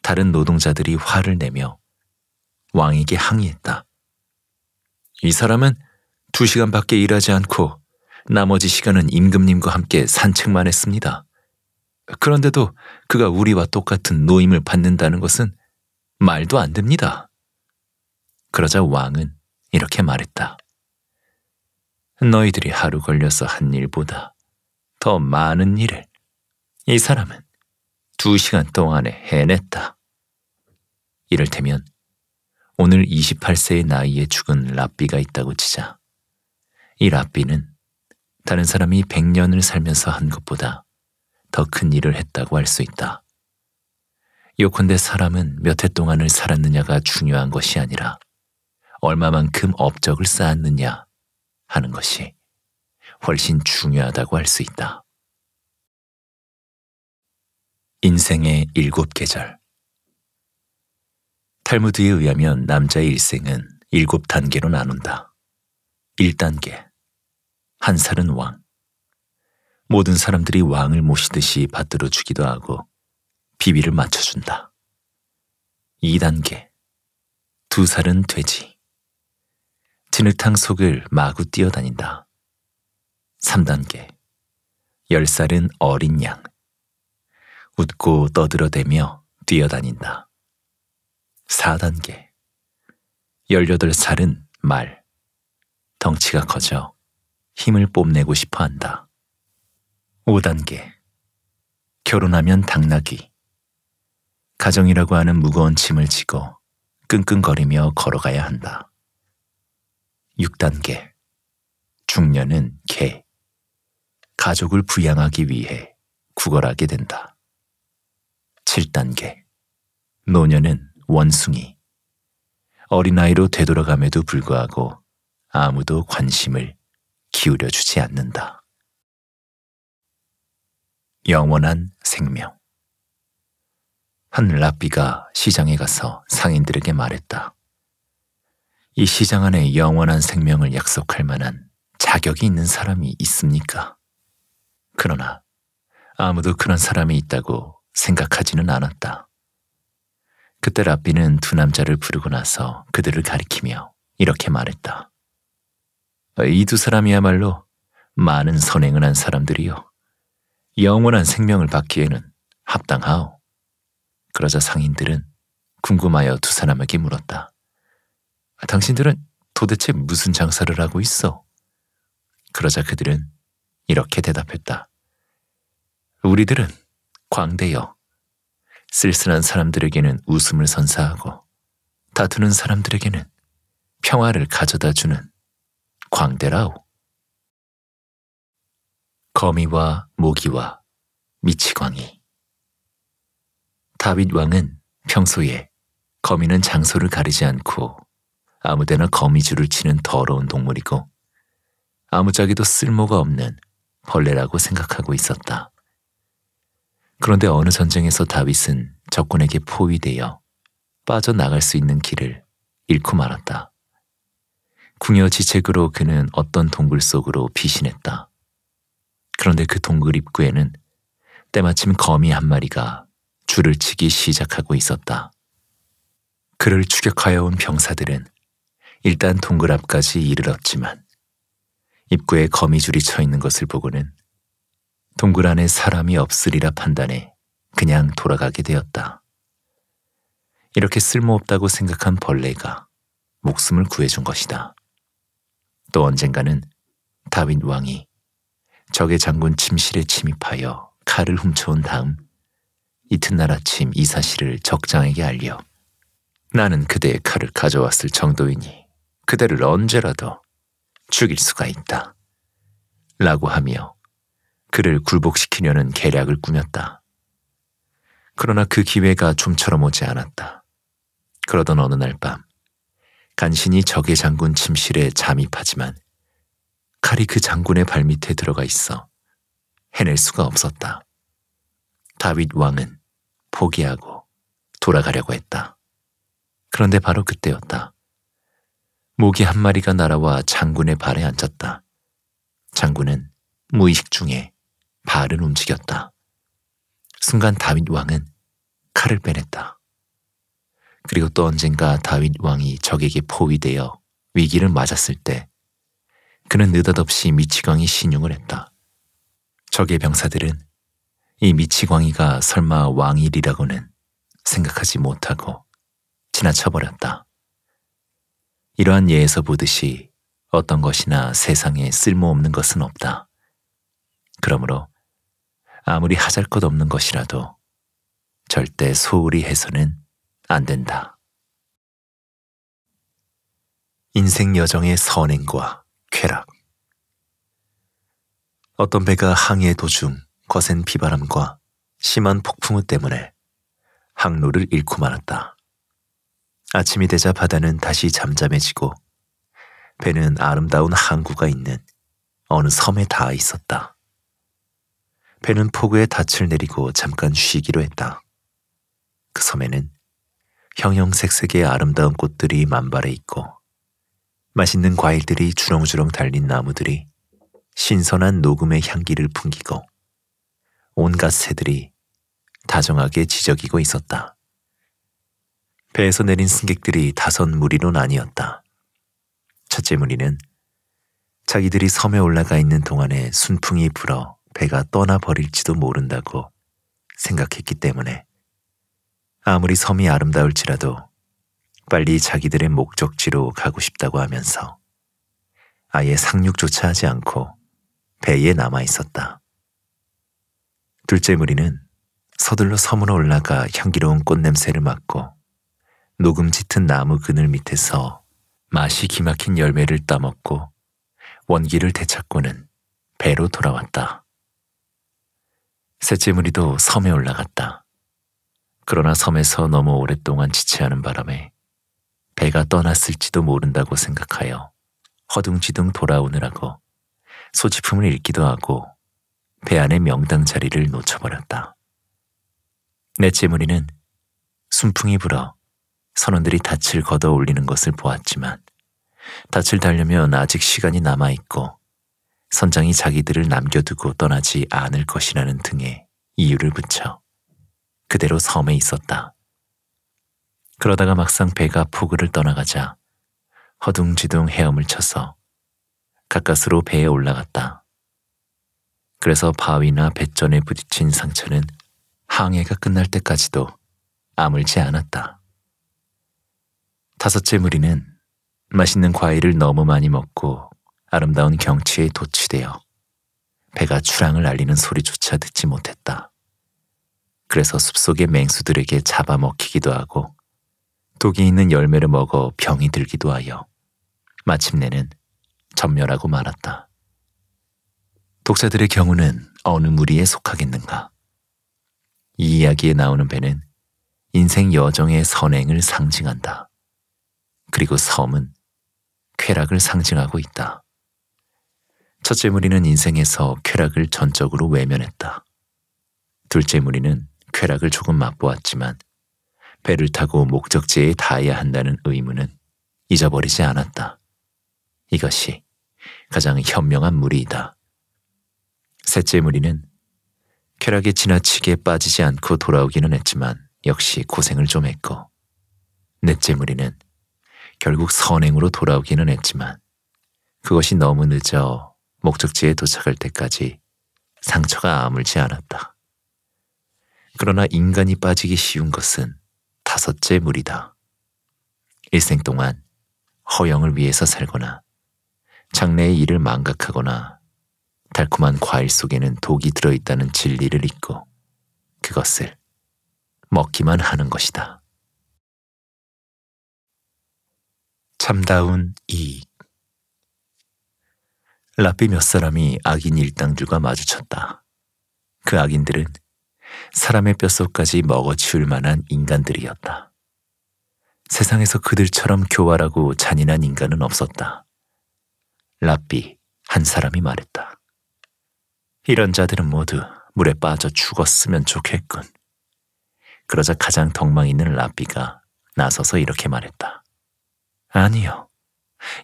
다른 노동자들이 화를 내며 왕에게 항의했다. 이 사람은 두 시간밖에 일하지 않고 나머지 시간은 임금님과 함께 산책만 했습니다. 그런데도 그가 우리와 똑같은 노임을 받는다는 것은 말도 안 됩니다. 그러자 왕은 이렇게 말했다. 너희들이 하루 걸려서 한 일보다 더 많은 일을 이 사람은 두 시간 동안에 해냈다. 이를테면 오늘 28세의 나이에 죽은 랍비가 있다고 치자. 이랍비는 다른 사람이 100년을 살면서 한 것보다 더 큰 일을 했다고 할 수 있다. 요컨대 사람은 몇 해 동안을 살았느냐가 중요한 것이 아니라 얼마만큼 업적을 쌓았느냐 하는 것이 훨씬 중요하다고 할 수 있다. 인생의 일곱 계절 탈무드에 의하면 남자의 일생은 일곱 단계로 나눈다. 1단계 한 살은 왕. 모든 사람들이 왕을 모시듯이 받들어 주기도 하고 비비를 맞춰준다. 2단계. 두 살은 돼지. 진흙탕 속을 마구 뛰어다닌다. 3단계. 열 살은 어린 양. 웃고 떠들어대며 뛰어다닌다. 4단계. 18살은 말. 덩치가 커져 힘을 뽐내고 싶어 한다. 5단계. 결혼하면 당나귀. 가정이라고 하는 무거운 짐을 지고 끙끙거리며 걸어가야 한다. 6단계. 중년은 개. 가족을 부양하기 위해 구걸하게 된다. 7단계. 노년은 원숭이. 어린아이로 되돌아감에도 불구하고 아무도 관심을 기울여 주지 않는다. 영원한 생명. 한 랍비가 시장에 가서 상인들에게 말했다. 이 시장 안에 영원한 생명을 약속할 만한 자격이 있는 사람이 있습니까? 그러나 아무도 그런 사람이 있다고 생각하지는 않았다. 그때 랍비는 두 남자를 부르고 나서 그들을 가리키며 이렇게 말했다. 이두 사람이야말로 많은 선행을 한 사람들이요. 영원한 생명을 받기에는 합당하오. 그러자 상인들은 궁금하여 두 사람에게 물었다. 아, 당신들은 도대체 무슨 장사를 하고 있어? 그러자 그들은 이렇게 대답했다. 우리들은 광대여. 쓸쓸한 사람들에게는 웃음을 선사하고 다투는 사람들에게는 평화를 가져다 주는 광대라오. 거미와 모기와 미치광이. 다윗 왕은 평소에 거미는 장소를 가리지 않고 아무데나 거미줄을 치는 더러운 동물이고 아무짝에도 쓸모가 없는 벌레라고 생각하고 있었다. 그런데 어느 전쟁에서 다윗은 적군에게 포위되어 빠져나갈 수 있는 길을 잃고 말았다. 궁여 지책으로 그는 어떤 동굴 속으로 피신했다. 그런데 그 동굴 입구에는 때마침 거미 한 마리가 줄을 치기 시작하고 있었다. 그를 추격하여 온 병사들은 일단 동굴 앞까지 이르렀지만 입구에 거미줄이 쳐 있는 것을 보고는 동굴 안에 사람이 없으리라 판단해 그냥 돌아가게 되었다. 이렇게 쓸모없다고 생각한 벌레가 목숨을 구해준 것이다. 또 언젠가는 다윗 왕이 적의 장군 침실에 침입하여 칼을 훔쳐온 다음 이튿날 아침 이 사실을 적장에게 알려 나는 그대의 칼을 가져왔을 정도이니 그대를 언제라도 죽일 수가 있다. 라고 하며 그를 굴복시키려는 계략을 꾸몄다. 그러나 그 기회가 좀처럼 오지 않았다. 그러던 어느 날 밤, 간신히 적의 장군 침실에 잠입하지만 칼이 그 장군의 발밑에 들어가 있어 해낼 수가 없었다. 다윗 왕은 포기하고 돌아가려고 했다. 그런데 바로 그때였다. 모기 한 마리가 날아와 장군의 발에 앉았다. 장군은 무의식 중에 발은 움직였다. 순간 다윗 왕은 칼을 빼냈다. 그리고 또 언젠가 다윗 왕이 적에게 포위되어 위기를 맞았을 때 그는 느닷없이 미치광이 신용을 했다. 적의 병사들은 이 미치광이가 설마 왕일이라고는 생각하지 못하고 지나쳐버렸다. 이러한 예에서 보듯이 어떤 것이나 세상에 쓸모없는 것은 없다. 그러므로 아무리 하잘 것 없는 것이라도 절대 소홀히 해서는 안 된다. 인생 여정의 선행과 쾌락. 어떤 배가 항해 도중 거센 비바람과 심한 폭풍우 때문에 항로를 잃고 말았다. 아침이 되자 바다는 다시 잠잠해지고 배는 아름다운 항구가 있는 어느 섬에 닿아 있었다. 배는 폭우에 닻을 내리고 잠깐 쉬기로 했다. 그 섬에는 형형색색의 아름다운 꽃들이 만발해 있고 맛있는 과일들이 주렁주렁 달린 나무들이 신선한 녹음의 향기를 풍기고 온갖 새들이 다정하게 지저귀고 있었다. 배에서 내린 승객들이 다섯 무리로 나뉘었다. 첫째 무리는 자기들이 섬에 올라가 있는 동안에 순풍이 불어 배가 떠나버릴지도 모른다고 생각했기 때문에 아무리 섬이 아름다울지라도 빨리 자기들의 목적지로 가고 싶다고 하면서 아예 상륙조차 하지 않고 배에 남아 있었다. 둘째 무리는 서둘러 섬으로 올라가 향기로운 꽃냄새를 맡고 녹음 짙은 나무 그늘 밑에서 맛이 기막힌 열매를 따먹고 원기를 되찾고는 배로 돌아왔다. 셋째 무리도 섬에 올라갔다. 그러나 섬에서 너무 오랫동안 지체하는 바람에 배가 떠났을지도 모른다고 생각하여 허둥지둥 돌아오느라고 소지품을 잃기도 하고 배 안의 명당 자리를 놓쳐버렸다. 내재물이는 순풍이 불어 선원들이 닻을 걷어 올리는 것을 보았지만 닻을 달려면 아직 시간이 남아있고 선장이 자기들을 남겨두고 떠나지 않을 것이라는 등의 이유를 붙여 그대로 섬에 있었다. 그러다가 막상 배가 포구를 떠나가자 허둥지둥 헤엄을 쳐서 가까스로 배에 올라갔다. 그래서 바위나 배전에 부딪힌 상처는 항해가 끝날 때까지도 아물지 않았다. 다섯째 무리는 맛있는 과일을 너무 많이 먹고 아름다운 경치에 도취되어 배가 출항을 알리는 소리조차 듣지 못했다. 그래서 숲속의 맹수들에게 잡아먹히기도 하고 독이 있는 열매를 먹어 병이 들기도 하여 마침내는 전멸하고 말았다. 독자들의 경우는 어느 무리에 속하겠는가? 이 이야기에 나오는 배는 인생 여정의 선행을 상징한다. 그리고 섬은 쾌락을 상징하고 있다. 첫째 무리는 인생에서 쾌락을 전적으로 외면했다. 둘째 무리는 쾌락을 조금 맛보았지만 배를 타고 목적지에 닿아야 한다는 의무는 잊어버리지 않았다. 이것이 가장 현명한 무리이다. 셋째 무리는 쾌락에 지나치게 빠지지 않고 돌아오기는 했지만 역시 고생을 좀 했고 넷째 무리는 결국 선행으로 돌아오기는 했지만 그것이 너무 늦어 목적지에 도착할 때까지 상처가 아물지 않았다. 그러나 인간이 빠지기 쉬운 것은 다섯째 물이다. 일생 동안 허영을 위해서 살거나 장래의 일을 망각하거나 달콤한 과일 속에는 독이 들어있다는 진리를 잊고 그것을 먹기만 하는 것이다. 참다운 이익 라삐 몇 사람이 악인 일당주가 마주쳤다. 그 악인들은 사람의 뼛속까지 먹어치울 만한 인간들이었다. 세상에서 그들처럼 교활하고 잔인한 인간은 없었다. 라삐 한 사람이 말했다. 이런 자들은 모두 물에 빠져 죽었으면 좋겠군. 그러자 가장 덕망 있는 라삐가 나서서 이렇게 말했다. 아니요.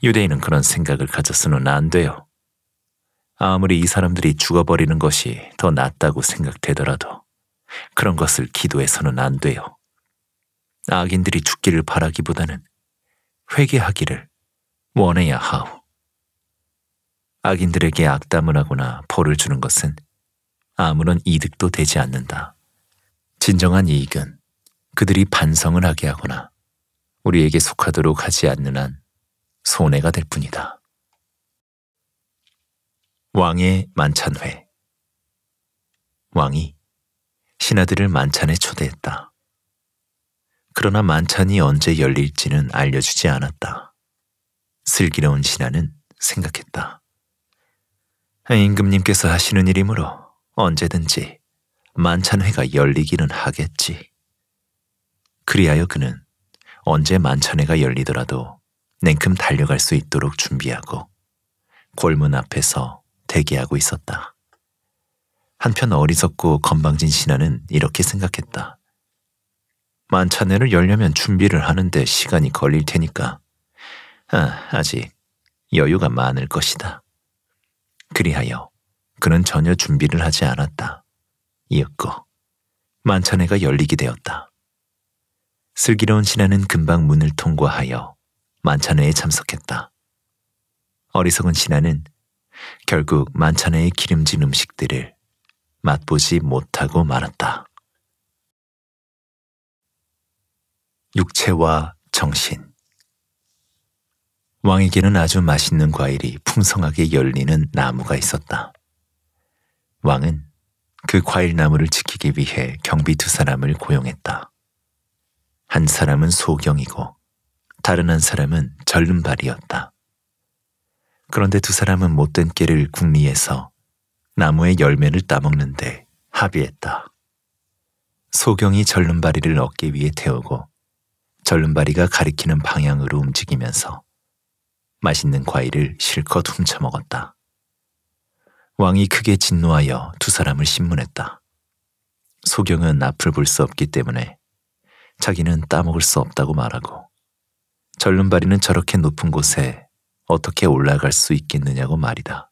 유대인은 그런 생각을 가졌으면 안 돼요. 아무리 이 사람들이 죽어버리는 것이 더 낫다고 생각되더라도 그런 것을 기도해서는 안 돼요. 악인들이 죽기를 바라기보다는 회개하기를 원해야 하오. 악인들에게 악담을 하거나 벌을 주는 것은 아무런 이득도 되지 않는다. 진정한 이익은 그들이 반성을 하게 하거나 우리에게 속하도록 하지 않는 한 손해가 될 뿐이다. 왕의 만찬회 왕이 신하들을 만찬에 초대했다. 그러나 만찬이 언제 열릴지는 알려주지 않았다. 슬기로운 신하는 생각했다. 임금님께서 하시는 일이므로 언제든지 만찬회가 열리기는 하겠지. 그리하여 그는 언제 만찬회가 열리더라도 냉큼 달려갈 수 있도록 준비하고 골문 앞에서 대기하고 있었다. 한편 어리석고 건방진 신하는 이렇게 생각했다. 만찬회를 열려면 준비를 하는데 시간이 걸릴 테니까 아, 아직 여유가 많을 것이다. 그리하여 그는 전혀 준비를 하지 않았다. 이윽고 만찬회가 열리게 되었다. 슬기로운 신하는 금방 문을 통과하여 만찬회에 참석했다. 어리석은 신하는 결국 만찬회의 기름진 음식들을 맛보지 못하고 말았다. 육체와 정신. 왕에게는 아주 맛있는 과일이 풍성하게 열리는 나무가 있었다. 왕은 그 과일 나무를 지키기 위해 경비 두 사람을 고용했다. 한 사람은 소경이고 다른 한 사람은 절름발이었다. 그런데 두 사람은 못된 깨를 궁리해서 나무의 열매를 따먹는데 합의했다. 소경이 절름바리를 어깨 위에 태우고 절름바리가 가리키는 방향으로 움직이면서 맛있는 과일을 실컷 훔쳐먹었다. 왕이 크게 진노하여 두 사람을 신문했다. 소경은 앞을 볼 수 없기 때문에 자기는 따먹을 수 없다고 말하고 절름바리는 저렇게 높은 곳에 어떻게 올라갈 수 있겠느냐고 말이다.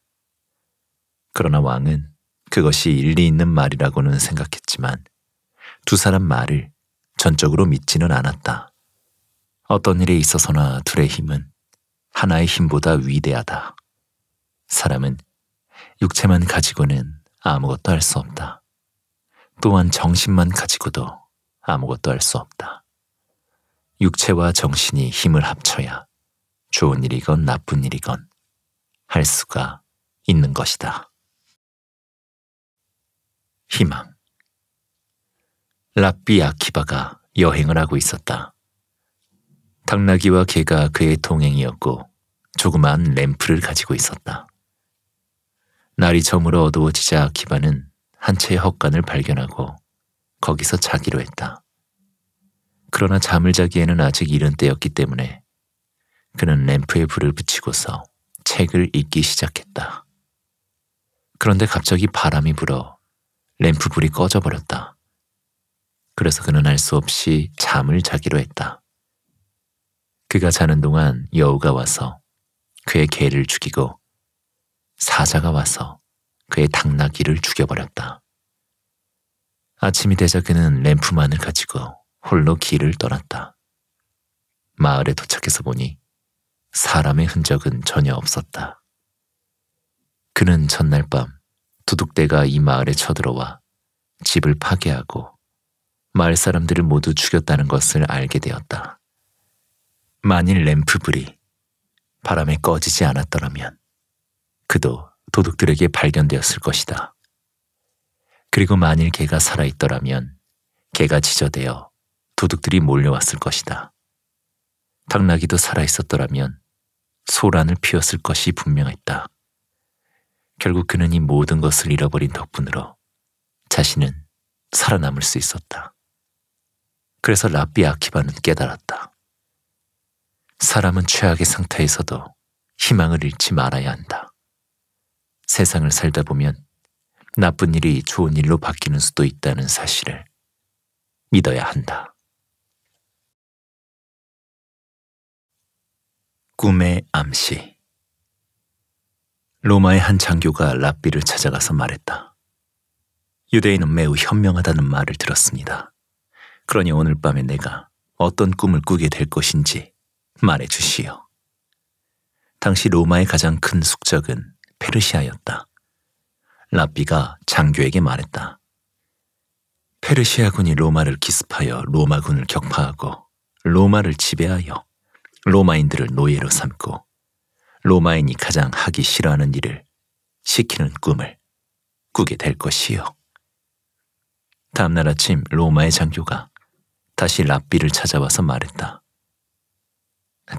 그러나 왕은 그것이 일리 있는 말이라고는 생각했지만 두 사람 말을 전적으로 믿지는 않았다. 어떤 일에 있어서나 둘의 힘은 하나의 힘보다 위대하다. 사람은 육체만 가지고는 아무것도 할 수 없다. 또한 정신만 가지고도 아무것도 할 수 없다. 육체와 정신이 힘을 합쳐야 좋은 일이건 나쁜 일이건 할 수가 있는 것이다. 희망. 라삐 아키바가 여행을 하고 있었다. 당나귀와 개가 그의 동행이었고 조그만 램프를 가지고 있었다. 날이 저물어 어두워지자 아키바는 한 채의 헛간을 발견하고 거기서 자기로 했다. 그러나 잠을 자기에는 아직 이른 때였기 때문에 그는 램프에 불을 붙이고서 책을 읽기 시작했다. 그런데 갑자기 바람이 불어 램프 불이 꺼져버렸다. 그래서 그는 알 수 없이 잠을 자기로 했다. 그가 자는 동안 여우가 와서 그의 개를 죽이고 사자가 와서 그의 당나귀를 죽여버렸다. 아침이 되자 그는 램프만을 가지고 홀로 길을 떠났다. 마을에 도착해서 보니 사람의 흔적은 전혀 없었다. 그는 전날 밤 도둑대가 이 마을에 쳐들어와 집을 파괴하고 마을 사람들을 모두 죽였다는 것을 알게 되었다. 만일 램프불이 바람에 꺼지지 않았더라면 그도 도둑들에게 발견되었을 것이다. 그리고 만일 개가 살아있더라면 개가 지저대어 도둑들이 몰려왔을 것이다. 당나귀도 살아있었더라면 소란을 피웠을 것이 분명했다. 결국 그는 이 모든 것을 잃어버린 덕분으로 자신은 살아남을 수 있었다. 그래서 라비 아키바는 깨달았다. 사람은 최악의 상태에서도 희망을 잃지 말아야 한다. 세상을 살다 보면 나쁜 일이 좋은 일로 바뀌는 수도 있다는 사실을 믿어야 한다. 꿈의 암시 로마의 한 장교가 랍비를 찾아가서 말했다. 유대인은 매우 현명하다는 말을 들었습니다. 그러니 오늘 밤에 내가 어떤 꿈을 꾸게 될 것인지 말해 주시오. 당시 로마의 가장 큰 숙적은 페르시아였다. 랍비가 장교에게 말했다. 페르시아군이 로마를 기습하여 로마군을 격파하고 로마를 지배하여 로마인들을 노예로 삼고 로마인이 가장 하기 싫어하는 일을 시키는 꿈을 꾸게 될 것이요. 다음날 아침 로마의 장교가 다시 랍비를 찾아와서 말했다.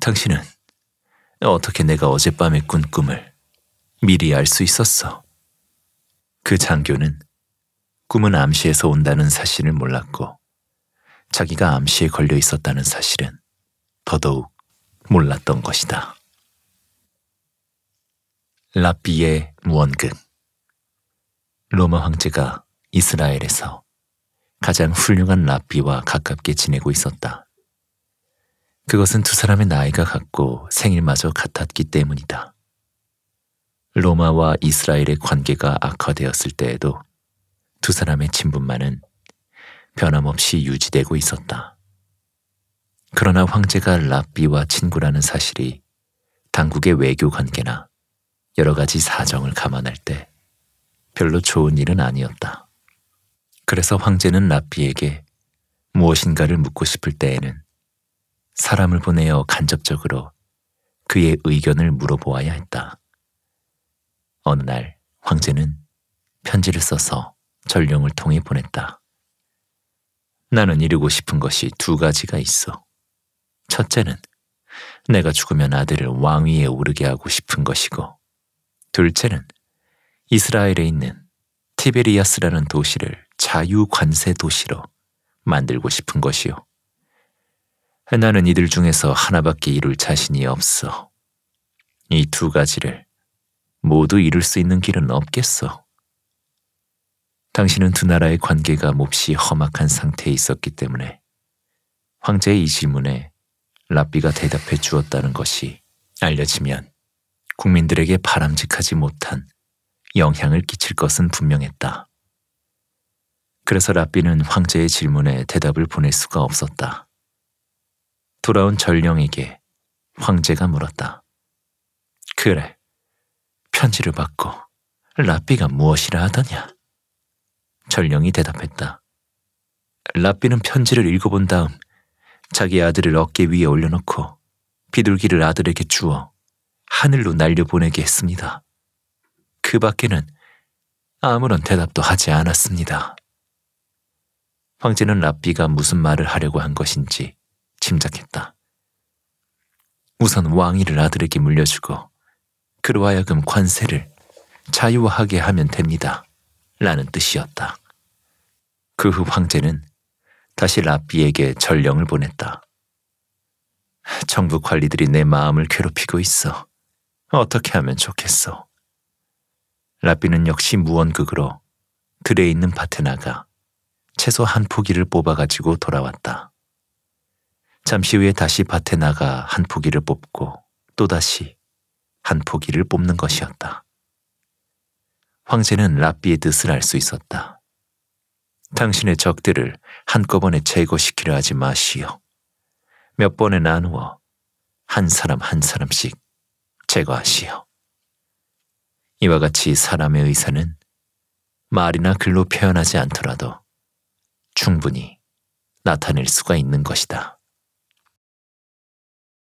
당신은 어떻게 내가 어젯밤에 꾼 꿈을 미리 알 수 있었어? 그 장교는 꿈은 암시에서 온다는 사실을 몰랐고 자기가 암시에 걸려 있었다는 사실은 더더욱 몰랐던 것이다. 라비의 무언극 로마 황제가 이스라엘에서 가장 훌륭한 라비와 가깝게 지내고 있었다. 그것은 두 사람의 나이가 같고 생일마저 같았기 때문이다. 로마와 이스라엘의 관계가 악화되었을 때에도 두 사람의 친분만은 변함없이 유지되고 있었다. 그러나 황제가 라비와 친구라는 사실이 당국의 외교 관계나 여러 가지 사정을 감안할 때 별로 좋은 일은 아니었다. 그래서 황제는 라피에게 무엇인가를 묻고 싶을 때에는 사람을 보내어 간접적으로 그의 의견을 물어보아야 했다. 어느 날 황제는 편지를 써서 전령을 통해 보냈다. 나는 이루고 싶은 것이 두 가지가 있어. 첫째는 내가 죽으면 아들을 왕위에 오르게 하고 싶은 것이고, 둘째는 이스라엘에 있는 티베리아스라는 도시를 자유 관세 도시로 만들고 싶은 것이요. 나는 이들 중에서 하나밖에 이룰 자신이 없어. 이 두 가지를 모두 이룰 수 있는 길은 없겠어. 당신은 두 나라의 관계가 몹시 험악한 상태에 있었기 때문에 황제의 이 질문에 라비가 대답해 주었다는 것이 알려지면 국민들에게 바람직하지 못한 영향을 끼칠 것은 분명했다. 그래서 라비는 황제의 질문에 대답을 보낼 수가 없었다. 돌아온 전령에게 황제가 물었다. 그래, 편지를 받고 라비가 무엇이라 하더냐? 전령이 대답했다. 라비는 편지를 읽어본 다음 자기 아들을 어깨 위에 올려놓고 비둘기를 아들에게 주어 하늘로 날려보내게 했습니다. 그 밖에는 아무런 대답도 하지 않았습니다. 황제는 랍비가 무슨 말을 하려고 한 것인지 짐작했다. 우선 왕위를 아들에게 물려주고 그로 하여금 관세를 자유화하게 하면 됩니다. 라는 뜻이었다. 그 후 황제는 다시 랍비에게 전령을 보냈다. 정부 관리들이 내 마음을 괴롭히고 있어. 어떻게 하면 좋겠어. 라비는 역시 무언극으로 들에 있는 밭에 나가 채소 한 포기를 뽑아가지고 돌아왔다. 잠시 후에 다시 밭에 나가 한 포기를 뽑고 또다시 한 포기를 뽑는 것이었다. 황제는 라비의 뜻을 알 수 있었다. 당신의 적들을 한꺼번에 제거시키려 하지 마시오. 몇 번에 나누어 한 사람 한 사람씩 제거하시오. 이와 같이 사람의 의사는 말이나 글로 표현하지 않더라도 충분히 나타낼 수가 있는 것이다.